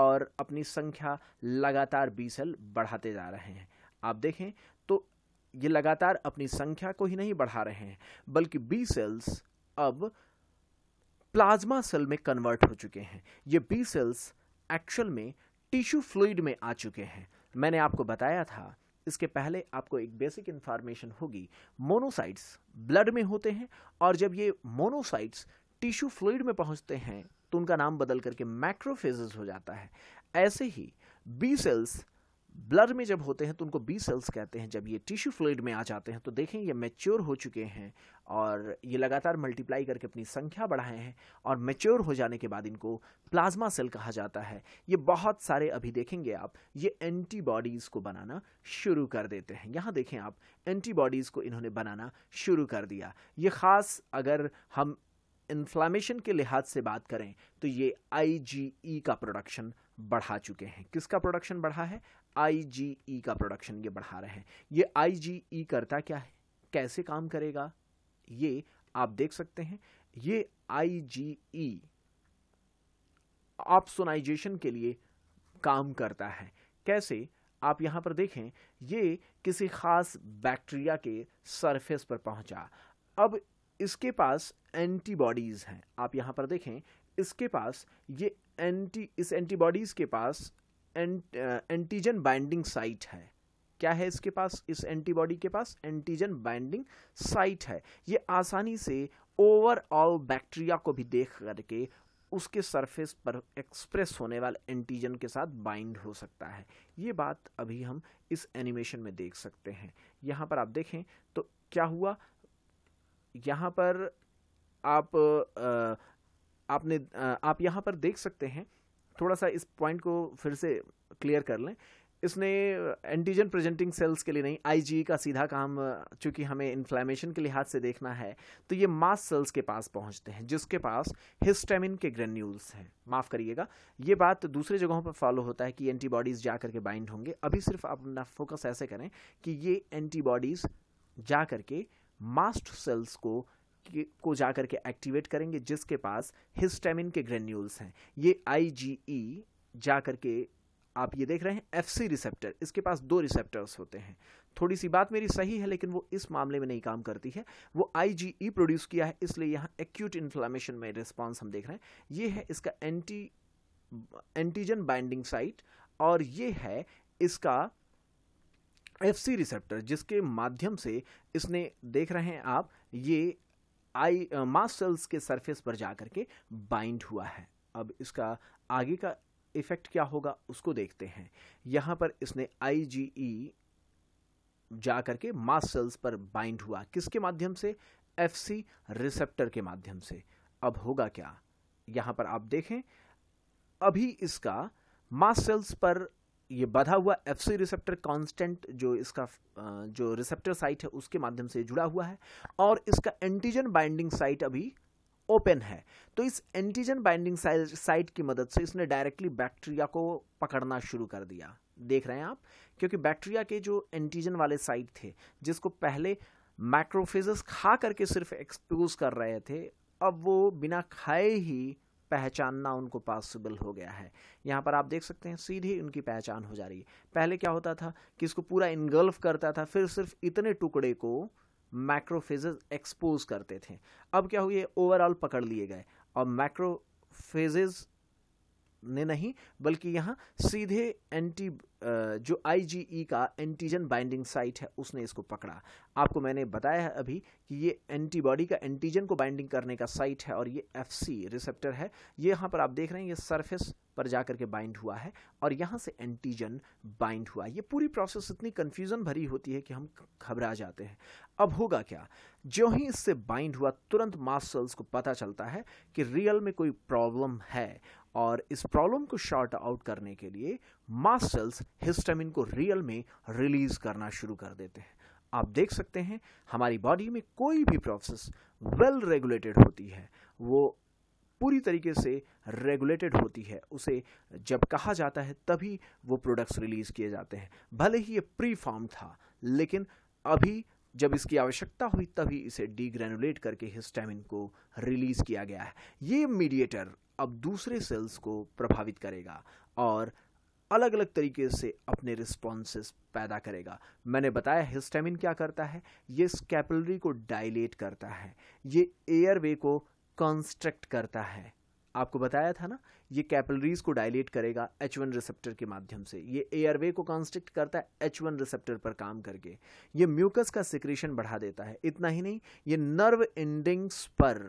और अपनी संख्या लगातार बी सेल बढ़ाते जा रहे हैं आप देखें तो ये लगातार अपनी संख्या को ही नहीं बढ़ा रहे हैं बल्कि बी सेल्स अब प्लाज्मा सेल में कन्वर्ट हो चुके हैं ये बी सेल्स एक्चुअल में टिश्यू फ्लूड में आ चुके हैं मैंने आपको बताया था इसके पहले आपको एक बेसिक इन्फॉर्मेशन होगी मोनोसाइट्स ब्लड में होते हैं और जब ये मोनोसाइट्स टिश्यू फ्लूड में पहुंचते हैं तो उनका नाम बदल करके मैक्रोफेजेस हो जाता है ऐसे ही बी सेल्स ब्लड में जब होते हैं तो उनको बी सेल्स कहते हैं जब ये टिश्यू फ्लूड में आ जाते हैं तो देखें ये मैच्योर हो चुके हैं और ये लगातार मल्टीप्लाई करके अपनी संख्या बढ़ाए हैं और मैच्योर हो जाने के बाद इनको प्लाज्मा सेल कहा जाता है ये बहुत सारे अभी देखेंगे आप ये एंटीबॉडीज़ को बनाना शुरू कर देते हैं यहाँ देखें आप एंटीबॉडीज़ को इन्होंने बनाना शुरू कर दिया ये ख़ास अगर हम इन्फ्लामेशन के लिहाज से बात करें तो ये आई e का प्रोडक्शन बढ़ा चुके हैं किसका प्रोडक्शन बढ़ा है आई e का प्रोडक्शन ये बढ़ा रहे हैं ये आई e करता क्या है कैसे काम करेगा ये आप देख सकते हैं ये आई ई ऑप्सोनाइजेशन के लिए काम करता है कैसे आप यहां पर देखें ये किसी खास बैक्टीरिया के सरफेस पर पहुंचा अब इसके पास एंटीबॉडीज़ हैं आप यहां पर देखें इसके पास ये एंटी इस एंटीबॉडीज़ के पास एंट एंटीजन बाइंडिंग साइट है क्या है इसके पास इस एंटीबॉडी के पास एंटीजन बाइंडिंग साइट है ये आसानी से ओवरऑल बैक्टीरिया को भी देख करके उसके सरफेस पर एक्सप्रेस होने वाले एंटीजन के साथ बाइंड हो सकता है ये बात अभी हम इस एनिमेशन में देख सकते हैं यहाँ पर आप देखें तो क्या हुआ यहाँ पर आप आ, आपने आ, आप यहाँ पर देख सकते हैं थोड़ा सा इस पॉइंट को फिर से क्लियर कर लें इसने एंटीजन प्रेजेंटिंग सेल्स के लिए नहीं आईजी का सीधा काम uh, चूंकि हमें इन्फ्लामेशन के लिहाज से देखना है तो ये मास सेल्स के पास पहुंचते हैं जिसके पास हिस्टेमिन के ग्रेन्यूल्स हैं माफ़ करिएगा ये बात दूसरे जगहों पर फॉलो होता है कि एंटीबॉडीज़ जा करके बाइंड होंगे अभी सिर्फ आप अपना फोकस ऐसे करें कि ये एंटीबॉडीज़ जा करके मास्ट सेल्स को को जा करके एक्टिवेट करेंगे जिसके पास हिस्टेमिन के ग्रेन्यूल्स हैं ये आई e जा करके आप ये देख रहे हैं एफ सी रिसेप्टर इसके पास दो रिसेप्टर्स होते हैं थोड़ी सी बात मेरी सही है लेकिन वो इस मामले में नहीं काम करती है वो आई प्रोड्यूस e किया है इसलिए यहाँ एक्यूट इन्फ्लामेशन में रिस्पॉन्स हम देख रहे हैं ये है इसका एंटी एंटीजन बाइंडिंग साइट और ये है इसका एफ सी रिसेप्टर जिसके माध्यम से इसने देख रहे हैं आप ये आई मास सेल्स के सरफेस पर जा करके बाइंड हुआ है अब इसका आगे का इफेक्ट क्या होगा उसको देखते हैं यहाँ पर इसने आई जा करके मास सेल्स पर बाइंड हुआ किसके माध्यम से एफ रिसेप्टर के माध्यम से अब होगा क्या यहाँ पर आप देखें अभी इसका मास सेल्स पर ये बधा हुआ एफ सी रिसेप्टर कॉन्स्टेंट जो इसका जो रिसेप्टर साइट है उसके माध्यम से जुड़ा हुआ है और इसका एंटीजन बाइंडिंग साइट अभी ओपन है तो इस एंटीजन बाइंडिंग साइट की मदद से इसने डायरेक्टली बैक्टीरिया को पकड़ना शुरू कर दिया देख रहे हैं आप क्योंकि बैक्टीरिया के जो एंटीजन वाले साइट थे जिसको पहले माइक्रोफेजस खा करके सिर्फ एक्सपोज कर रहे थे अब वो बिना खाए ही पहचानना उनको पॉसिबल हो गया है यहाँ पर आप देख सकते हैं सीधी उनकी पहचान हो जा रही है पहले क्या होता था कि इसको पूरा इनगल्फ करता था फिर सिर्फ इतने टुकड़े को मैक्रोफेजेज एक्सपोज करते थे अब क्या हुए ओवरऑल पकड़ लिए गए और मैक्रोफेजेज ने नहीं बल्कि यहाँ सीधे एंटी जो आईजीई e का एंटीजन बाइंडिंग साइट है उसने इसको पकड़ा आपको मैंने बताया है अभी कि ये एंटीबॉडी का एंटीजन को बाइंडिंग करने का साइट है और ये एफसी रिसेप्टर है ये यहाँ पर आप देख रहे हैं ये सरफेस पर जाकर के बाइंड हुआ है और यहाँ से एंटीजन बाइंड हुआ ये पूरी प्रोसेस इतनी कन्फ्यूज़न भरी होती है कि हम घबरा जाते हैं अब होगा क्या जो ही इससे बाइंड हुआ तुरंत मास सेल्स को पता चलता है कि रियल में कोई प्रॉब्लम है और इस प्रॉब्लम को शॉर्ट आउट करने के लिए मास्ट सेल्स हिस्टामिन को रियल में रिलीज करना शुरू कर देते हैं आप देख सकते हैं हमारी बॉडी में कोई भी प्रोसेस वेल रेगुलेटेड होती है वो पूरी तरीके से रेगुलेटेड होती है उसे जब कहा जाता है तभी वो प्रोडक्ट्स रिलीज़ किए जाते हैं भले ही ये प्री फॉर्म था लेकिन अभी जब इसकी आवश्यकता हुई तभी इसे डीग्रेनुलेट करके हिस्टामिन को रिलीज़ किया गया है ये मीडिएटर अब दूसरे सेल्स को प्रभावित करेगा और अलग अलग तरीके से अपने रिस्पॉन्सेस पैदा करेगा मैंने बताया हिस्टामिन क्या करता है ये स्कैपलरी को डायलेट करता है ये एयरवे को कंस्ट्रक्ट करता है आपको बताया था ना ये कैपलरीज को डायलेट करेगा एच वन रिसेप्टर के माध्यम से ये एयरवे को कॉन्स्ट्रिक्ट करता है एच वन रिसेप्टर पर काम करके ये म्यूकस का सिक्रेशन बढ़ा देता है इतना ही नहीं ये नर्व एंडिंग्स पर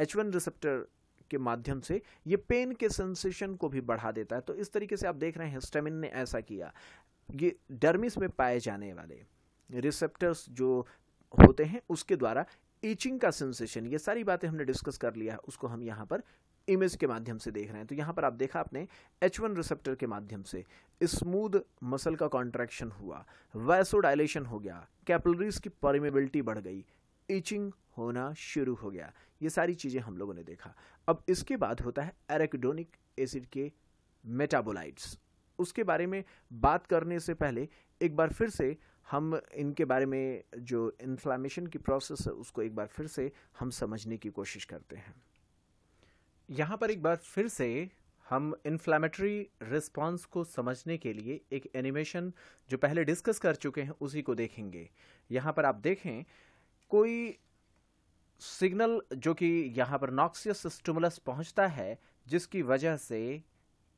एच वन रिसेप्टर के माध्यम से ये पेन के सेंसेशन को भी बढ़ा देता है तो इस तरीके से आप देख रहे हैं स्टेमिन ने ऐसा किया ये डर्मिस में पाए जाने वाले रिसेप्टर्स जो होते हैं उसके द्वारा ईचिंग का सेंसेशन ये सारी बातें हमने डिस्कस कर लिया है उसको हम यहाँ पर इमेज के माध्यम से देख रहे हैं तो यहाँ पर आप देखा आपने एच वन रिसेप्टर के माध्यम से स्मूद मसल का कॉन्ट्रैक्शन हुआ वैसो डायलेशन हो गया कैपलरीज की परमेबिलिटी बढ़ गई ईचिंग होना शुरू हो गया ये सारी चीज़ें हम लोगों ने देखा अब इसके बाद होता है एरेकडोनिक एसिड के मेटाबोलाइट्स उसके बारे में बात करने से पहले एक बार फिर से हम इनके बारे में जो इन्फ्लामेशन की प्रोसेस है उसको एक बार फिर से हम समझने की कोशिश करते हैं यहाँ पर एक बार फिर से हम इन्फ्लामेटरी रिस्पॉन्स को समझने के लिए एक एनिमेशन जो पहले डिस्कस कर चुके हैं उसी को देखेंगे यहाँ पर आप देखें कोई सिग्नल जो कि यहाँ पर नॉक्सियस स्टूमुलस पहुँचता है जिसकी वजह से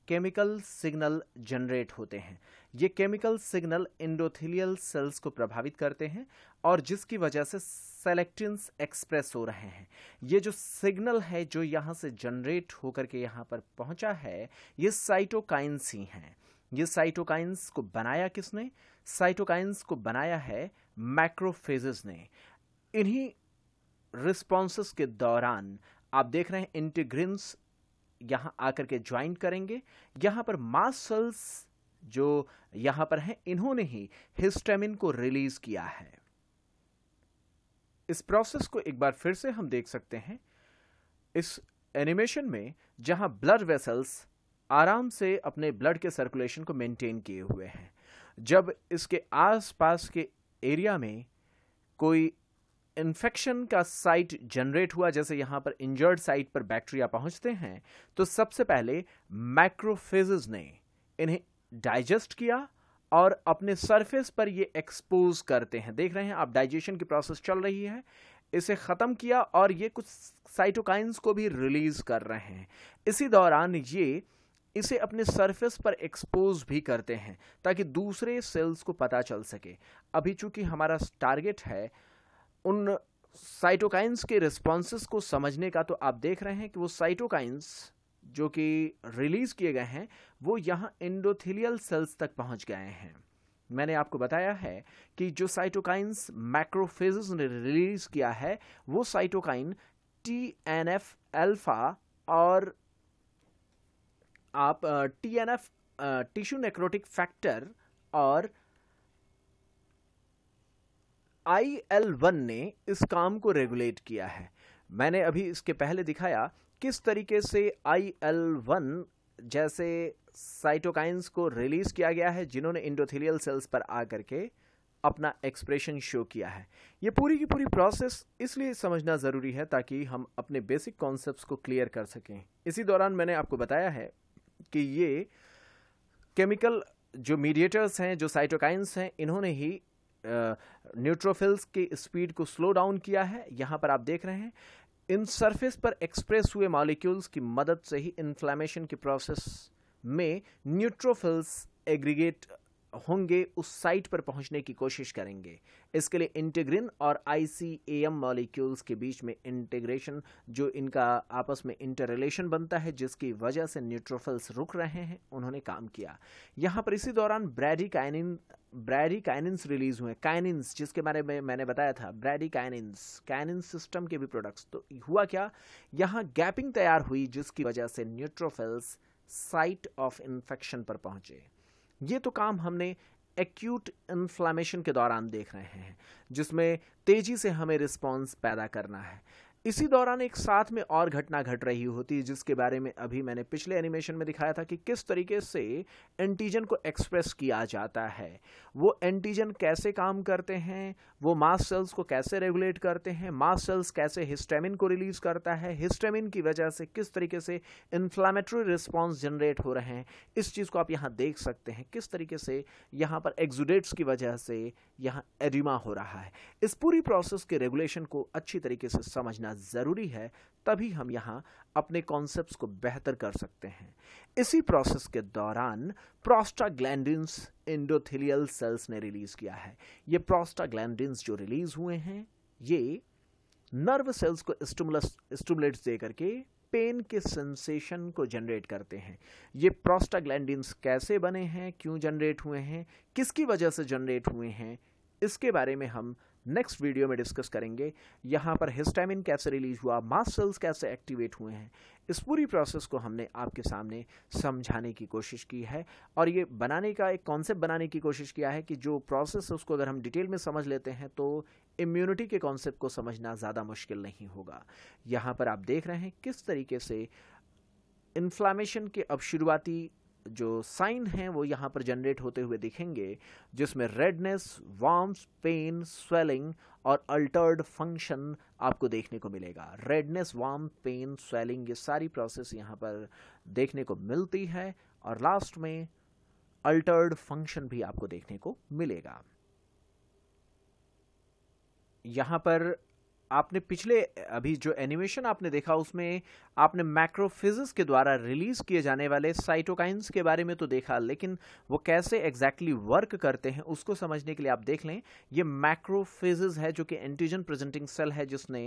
केमिकल सिग्नल जनरेट होते हैं ये केमिकल सिग्नल इंडोथिलियल सेल्स को प्रभावित करते हैं और जिसकी वजह से सेलेक्टिन्स एक्सप्रेस हो रहे हैं ये जो सिग्नल है जो यहाँ से जनरेट होकर के यहाँ पर पहुँचा है ये साइटोकाइंस ही हैं ये साइटोकाइंस को बनाया किसने साइटोकाइंस को बनाया है मैक्रोफेजेस ने इन्हीं रिस्पॉन्स के दौरान आप देख रहे हैं इंटीग्रिन्स यहाँ आकर के ज्वाइन करेंगे यहाँ पर मास जो यहाँ पर हैं इन्होंने ही हिस्टेमिन को रिलीज किया है इस प्रोसेस को एक बार फिर से हम देख सकते हैं इस एनिमेशन में जहां ब्लड वेसल्स आराम से अपने ब्लड के सर्कुलेशन को मेंटेन किए हुए हैं जब इसके आसपास के एरिया में कोई इन्फेक्शन का साइट जनरेट हुआ जैसे यहां पर इंजर्ड साइट पर बैक्टीरिया पहुंचते हैं तो सबसे पहले माइक्रोफेजेस ने इन्हें डाइजेस्ट किया और अपने सरफेस पर ये एक्सपोज करते हैं देख रहे हैं आप डाइजेशन की प्रोसेस चल रही है इसे ख़त्म किया और ये कुछ साइटोकाइंस को भी रिलीज़ कर रहे हैं इसी दौरान ये इसे अपने सरफेस पर एक्सपोज भी करते हैं ताकि दूसरे सेल्स को पता चल सके अभी चूंकि हमारा टारगेट है उन साइटोकाइंस के रिस्पॉन्स को समझने का तो आप देख रहे हैं कि वो साइटोकाइंस जो कि रिलीज़ किए गए हैं वो यहाँ इंडोथिलियल सेल्स तक पहुँच गए हैं मैंने आपको बताया है कि जो साइटोकाइंस मैक्रोफेज ने रिलीज किया है वो cytokine T N F alpha और आप T N F tissue necrotic factor और आई एल वन ने इस काम को रेगुलेट किया है मैंने अभी इसके पहले दिखाया किस तरीके से आई एल वन जैसे साइटोकाइंस को रिलीज किया गया है जिन्होंने इंडोथिलियल सेल्स पर आकर के अपना एक्सप्रेशन शो किया है ये पूरी की पूरी प्रोसेस इसलिए समझना ज़रूरी है ताकि हम अपने बेसिक कॉन्सेप्ट को क्लियर कर सकें इसी दौरान मैंने आपको बताया है कि ये केमिकल जो मीडिएटर्स हैं जो साइटोकाइंस हैं इन्होंने ही न्यूट्रोफिल्स की स्पीड को स्लो डाउन किया है यहाँ पर आप देख रहे हैं इन सरफेस पर एक्सप्रेस हुए मॉलिक्यूल्स की मदद से ही इन्फ्लामेशन के प्रोसेस में न्यूट्रोफिल्स एग्रीगेट होंगे उस साइट पर पहुंचने की कोशिश करेंगे इसके लिए इंटीग्रिन और आईसीएम मॉलिक्यूल्स के बीच में इंटीग्रेशन जो इनका आपस में इंटर रिलेशन बनता है जिसकी वजह से न्यूट्रोफिल्स रुक रहे हैं उन्होंने काम किया यहाँ पर इसी दौरान ब्रैडी काइनिन ब्रैडी रिलीज हुए काइनिन्स जिसके बारे में मैंने बताया था ब्रैडी काइनिन्स सिस्टम के भी प्रोडक्ट्स तो हुआ क्या यहाँ गैपिंग तैयार हुई जिसकी वजह से न्यूट्रोफिल्स साइट ऑफ इन्फेक्शन पर पहुंचे ये तो काम हमने एक्यूट इन्फ्लामेशन के दौरान देख रहे हैं जिसमें तेजी से हमें रिस्पॉन्स पैदा करना है इसी दौरान एक साथ में और घटना घट रही होती है जिसके बारे में अभी मैंने पिछले एनिमेशन में दिखाया था कि किस तरीके से एंटीजन को एक्सप्रेस किया जाता है वो एंटीजन कैसे काम करते हैं वो मास सेल्स को कैसे रेगुलेट करते हैं मास सेल्स कैसे हिस्टेमिन को रिलीज करता है हिस्टेमिन की वजह से किस तरीके से इन्फ्लामेटरी रिस्पॉन्स जनरेट हो रहे हैं इस चीज़ को आप यहाँ देख सकते हैं किस तरीके से यहाँ पर एग्जुडेट्स की वजह से यहाँ एडिमा हो रहा है इस पूरी प्रोसेस के रेगुलेशन को अच्छी तरीके से समझना समझना ज़रूरी है तभी हम यहाँ अपने कॉन्सेप्ट को बेहतर कर सकते हैं इसी प्रोसेस के दौरान प्रोस्टाग्लैंडिन्स इंडोथिलियल सेल्स ने रिलीज़ किया है ये प्रोस्टाग्लैंडिन्स जो रिलीज़ हुए हैं ये नर्व सेल्स को स्टमुलस स्टमुलेट्स दे करके पेन के सेंसेशन को जनरेट करते हैं ये प्रोस्टाग्लैंडिन्स कैसे बने हैं क्यों जनरेट हुए हैं किसकी वजह से जनरेट हुए हैं इसके बारे में हम नेक्स्ट वीडियो में डिस्कस करेंगे यहाँ पर हिस्टामिन कैसे रिलीज हुआ मास सेल्स कैसे एक्टिवेट हुए हैं इस पूरी प्रोसेस को हमने आपके सामने समझाने की कोशिश की है और ये बनाने का एक कॉन्सेप्ट बनाने की कोशिश किया है कि जो प्रोसेस है उसको अगर हम डिटेल में समझ लेते हैं तो इम्यूनिटी के कॉन्सेप्ट को समझना ज़्यादा मुश्किल नहीं होगा यहाँ पर आप देख रहे हैं किस तरीके से इन्फ्लामेशन के अब शुरुआती जो साइन हैं वो यहाँ पर जनरेट होते हुए दिखेंगे जिसमें रेडनेस वार्म्स पेन स्वेलिंग और अल्टर्ड फंक्शन आपको देखने को मिलेगा रेडनेस वार्म पेन स्वेलिंग ये सारी प्रोसेस यहाँ पर देखने को मिलती है और लास्ट में अल्टर्ड फंक्शन भी आपको देखने को मिलेगा यहाँ पर आपने पिछले अभी जो एनिमेशन आपने देखा उसमें आपने मैक्रोफिजिस के द्वारा रिलीज किए जाने वाले साइटोकाइंस के बारे में तो देखा लेकिन वो कैसे एग्जैक्टली exactly वर्क करते हैं उसको समझने के लिए आप देख लें ये मैक्रोफिजिस है जो कि एंटीजन प्रेजेंटिंग सेल है जिसने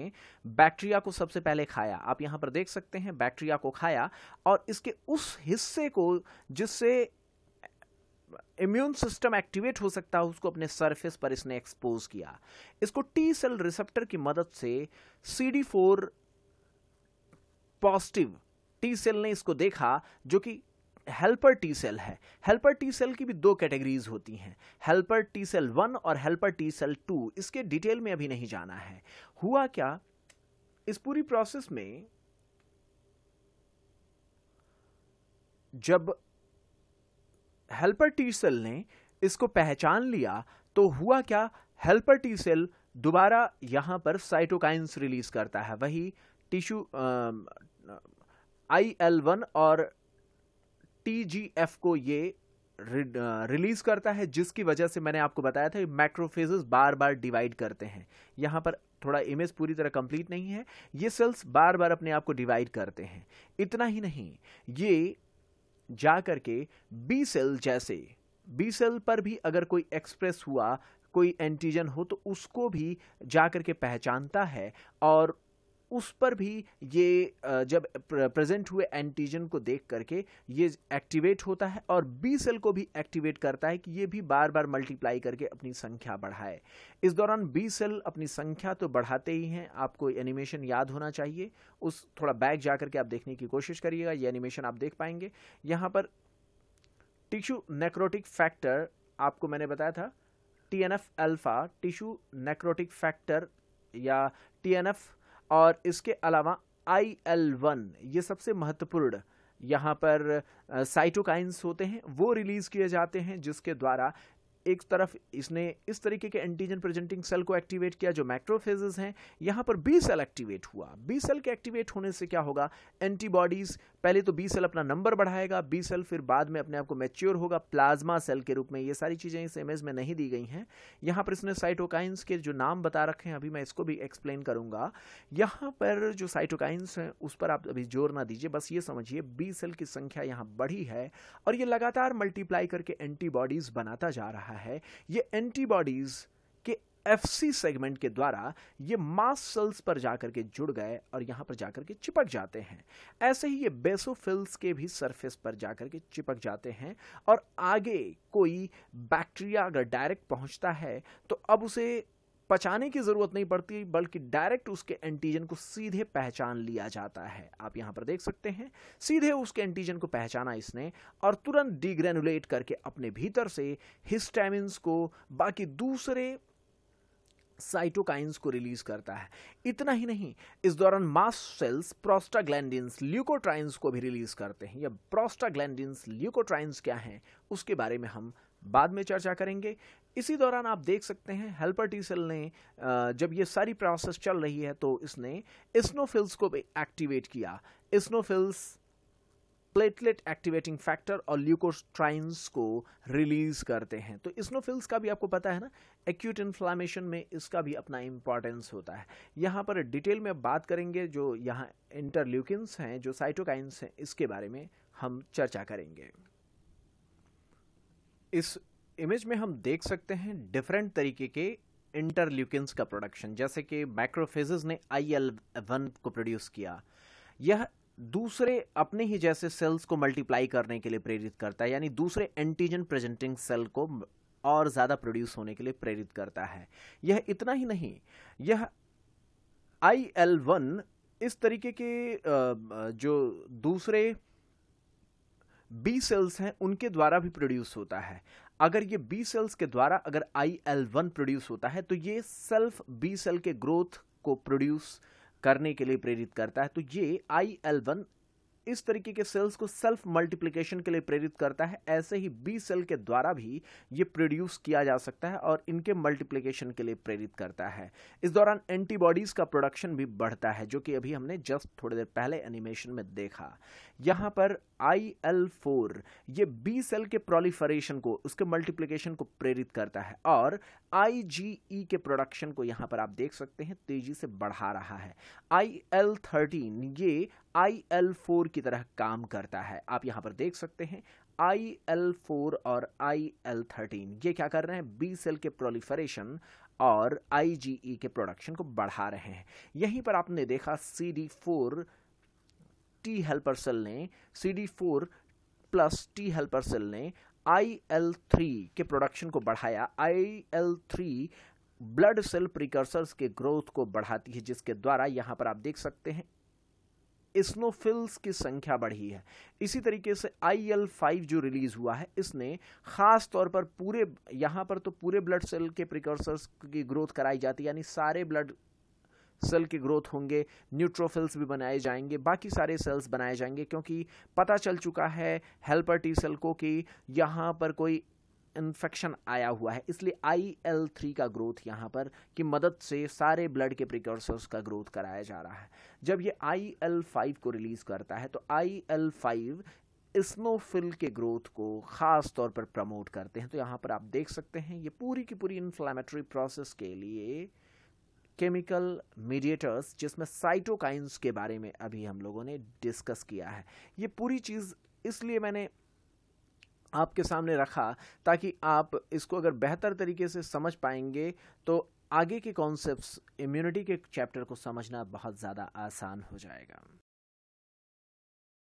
बैक्टीरिया को सबसे पहले खाया आप यहाँ पर देख सकते हैं बैक्टीरिया को खाया और इसके उस हिस्से को जिससे इम्यून सिस्टम एक्टिवेट हो सकता है उसको अपने सरफेस पर इसने एक्सपोज किया इसको टी सेल रिसेप्टर की मदद से C D four positive T cell ने इसको देखा जो कि हेल्पर टी सेल है हेल्पर टी सेल की भी दो कैटेगरीज होती हैं हेल्पर टी सेल वन और हेल्पर टी सेल टू इसके डिटेल में अभी नहीं जाना है हुआ क्या इस पूरी प्रोसेस में जब हेल्पर टी सेल ने इसको पहचान लिया तो हुआ क्या हेल्पर टी सेल दोबारा यहाँ पर साइटोकाइंस रिलीज करता है वही टिश्यू आई एल वन और टी जी एफ को ये रिलीज करता है जिसकी वजह से मैंने आपको बताया था मैक्रोफेजेस बार बार डिवाइड करते हैं यहाँ पर थोड़ा इमेज पूरी तरह कंप्लीट नहीं है ये सेल्स बार बार अपने आप को डिवाइड करते हैं इतना ही नहीं ये जा करके बी सेल जैसे बी सेल पर भी अगर कोई एक्सप्रेस हुआ कोई एंटीजन हो तो उसको भी जा करके पहचानता है और उस पर भी ये जब प्रेजेंट हुए एंटीजन को देख करके ये एक्टिवेट होता है और बी सेल को भी एक्टिवेट करता है कि ये भी बार बार मल्टीप्लाई करके अपनी संख्या बढ़ाए इस दौरान बी सेल अपनी संख्या तो बढ़ाते ही हैं आपको एनिमेशन याद होना चाहिए उस थोड़ा बैक जा करके आप देखने की कोशिश करिएगा ये एनिमेशन आप देख पाएंगे यहाँ पर टिश्यू नेक्रोटिक फैक्टर आपको मैंने बताया था T N F alpha tissue necrotic factor या टी एन एफ और इसके अलावा आई एल वन ये सबसे महत्वपूर्ण यहाँ पर साइटोकाइंस होते हैं वो रिलीज़ किए जाते हैं जिसके द्वारा एक तरफ इसने इस तरीके के एंटीजन प्रेजेंटिंग सेल को एक्टिवेट किया जो मैक्रोफेजेस हैं यहाँ पर बी सेल एक्टिवेट हुआ बी सेल के एक्टिवेट होने से क्या होगा एंटीबॉडीज पहले तो बी सेल अपना नंबर बढ़ाएगा बी सेल फिर बाद में अपने आप को मैच्योर होगा प्लाज्मा सेल के रूप में ये सारी चीज़ें इस इमेज में नहीं दी गई हैं यहाँ पर इसने साइटोकाइंस के जो नाम बता रखे हैं अभी मैं इसको भी एक्सप्लेन करूँगा यहाँ पर जो साइटोकाइंस हैं उस पर आप अभी जोर ना दीजिए बस ये समझिए बी सेल की संख्या यहाँ बढ़ी है और ये लगातार मल्टीप्लाई करके एंटीबॉडीज बनाता जा रहा है रहा है ये एंटीबॉडीज के एफ सेगमेंट के द्वारा ये मास सेल्स पर जाकर के जुड़ गए और यहाँ पर जाकर के चिपक जाते हैं ऐसे ही ये बेसोफिल्स के भी सरफेस पर जाकर के चिपक जाते हैं और आगे कोई बैक्टीरिया अगर डायरेक्ट पहुँचता है तो अब उसे पचाने की ज़रूरत नहीं पड़ती बल्कि डायरेक्ट उसके एंटीजन को सीधे पहचान लिया जाता है आप यहां पर देख सकते हैं सीधे उसके एंटीजन को पहचाना इसने और तुरंत डिग्रेनुलेट करके अपने भीतर से हिस्टामिन्स को बाकी दूसरे साइटोकाइंस को रिलीज करता है इतना ही नहीं इस दौरान मास सेल्स प्रोस्टाग्लैंडिन्स ल्यूकोट्राइंस को भी रिलीज करते हैं या प्रोस्टाग्लैंडिन्स ल्यूकोट्राइंस क्या हैं उसके बारे में हम बाद में चर्चा करेंगे इसी दौरान आप देख सकते हैं हेल्पर टी सेल ने जब ये सारी प्रोसेस चल रही है तो इसने स्नोफिल्स को भी एक्टिवेट किया इस्नोफिल्स प्लेटलेट एक्टिवेटिंग फैक्टर और ल्यूकोस्ट्राइंस को रिलीज करते हैं तो स्नोफिल्स का भी आपको पता है ना एक्यूट इन्फ्लामेशन में इसका भी अपना इम्पॉर्टेंस होता है यहाँ पर डिटेल में बात करेंगे जो यहाँ इंटरल्यूकिन्स हैं जो साइटोकाइंस हैं इसके बारे में हम चर्चा करेंगे इस इमेज में हम देख सकते हैं डिफरेंट तरीके के इंटरल्यूकिन्स का प्रोडक्शन जैसे कि मैक्रोफेजेस ने आई एल वन को प्रोड्यूस किया यह दूसरे अपने ही जैसे सेल्स को मल्टीप्लाई करने के लिए प्रेरित करता है यानी दूसरे एंटीजन प्रेजेंटिंग सेल को और ज़्यादा प्रोड्यूस होने के लिए प्रेरित करता है यह इतना ही नहीं यह आई एल वन इस तरीके के जो दूसरे बी सेल्स हैं उनके द्वारा भी प्रोड्यूस होता है अगर ये बी सेल्स के द्वारा अगर आई एल वन प्रोड्यूस होता है तो ये सेल्फ बी सेल के ग्रोथ को प्रोड्यूस करने के लिए प्रेरित करता है तो ये आई एल वन इस तरीके के सेल्स को सेल्फ मल्टीप्लिकेशन के लिए प्रेरित करता है ऐसे ही बी सेल के द्वारा भी ये प्रोड्यूस किया जा सकता है और इनके मल्टीप्लिकेशन के लिए प्रेरित करता है इस दौरान एंटीबॉडीज का प्रोडक्शन भी बढ़ता है जो कि अभी हमने जस्ट थोड़ी देर पहले एनिमेशन में देखा यहां पर आई एल फोर ये बी सेल के प्रोलिफरेशन को उसके मल्टीप्लीकेशन को प्रेरित करता है और आई जी ई के प्रोडक्शन को यहां पर आप देख सकते हैं तेजी से बढ़ा रहा है आई एल थर्टीन ये आई एल फोर की तरह काम करता है आप यहां पर देख सकते हैं आई एल फोर और आई एल थर्टीन ये क्या कर रहे हैं बी सेल के प्रोलिफरेशन और आई जी ई के प्रोडक्शन को बढ़ा रहे हैं यहीं पर आपने देखा C D four T helper cell ने C D four plus T helper cell ने आई एल थ्री के प्रोडक्शन को बढ़ाया I L three blood cell precursors के ग्रोथ को बढ़ाती है जिसके द्वारा यहाँ पर आप देख सकते हैं स्नोफिल्स की संख्या बढ़ी है इसी तरीके से आई एल फाइव जो रिलीज हुआ है इसने खास तौर पर पूरे यहाँ पर तो पूरे ब्लड सेल के प्रिकर्सर्स की ग्रोथ कराई जाती है यानी सारे ब्लड सेल के ग्रोथ होंगे न्यूट्रोफिल्स भी बनाए जाएंगे बाकी सारे सेल्स बनाए जाएंगे क्योंकि पता चल चुका है हेल्पर टी सेल को कि यहाँ पर कोई इन्फेक्शन आया हुआ है इसलिए आई एल थ्री का ग्रोथ यहाँ पर की मदद से सारे ब्लड के प्रिकॉर्सर्स का ग्रोथ कराया जा रहा है जब ये आई एल फाइव को रिलीज करता है तो आई एल फाइव स्नोफिल के ग्रोथ को ख़ास तौर पर प्रमोट करते हैं तो यहाँ पर आप देख सकते हैं ये पूरी की पूरी इन्फ्लामेटरी प्रोसेस के लिए केमिकल मीडिएटर्स जिसमें साइटोकाइंस के बारे में अभी हम लोगों ने डिस्कस किया है ये पूरी चीज़ इसलिए मैंने आपके सामने रखा ताकि आप इसको अगर बेहतर तरीके से समझ पाएंगे तो आगे के कॉन्सेप्ट्स इम्यूनिटी के चैप्टर को समझना बहुत ज़्यादा आसान हो जाएगा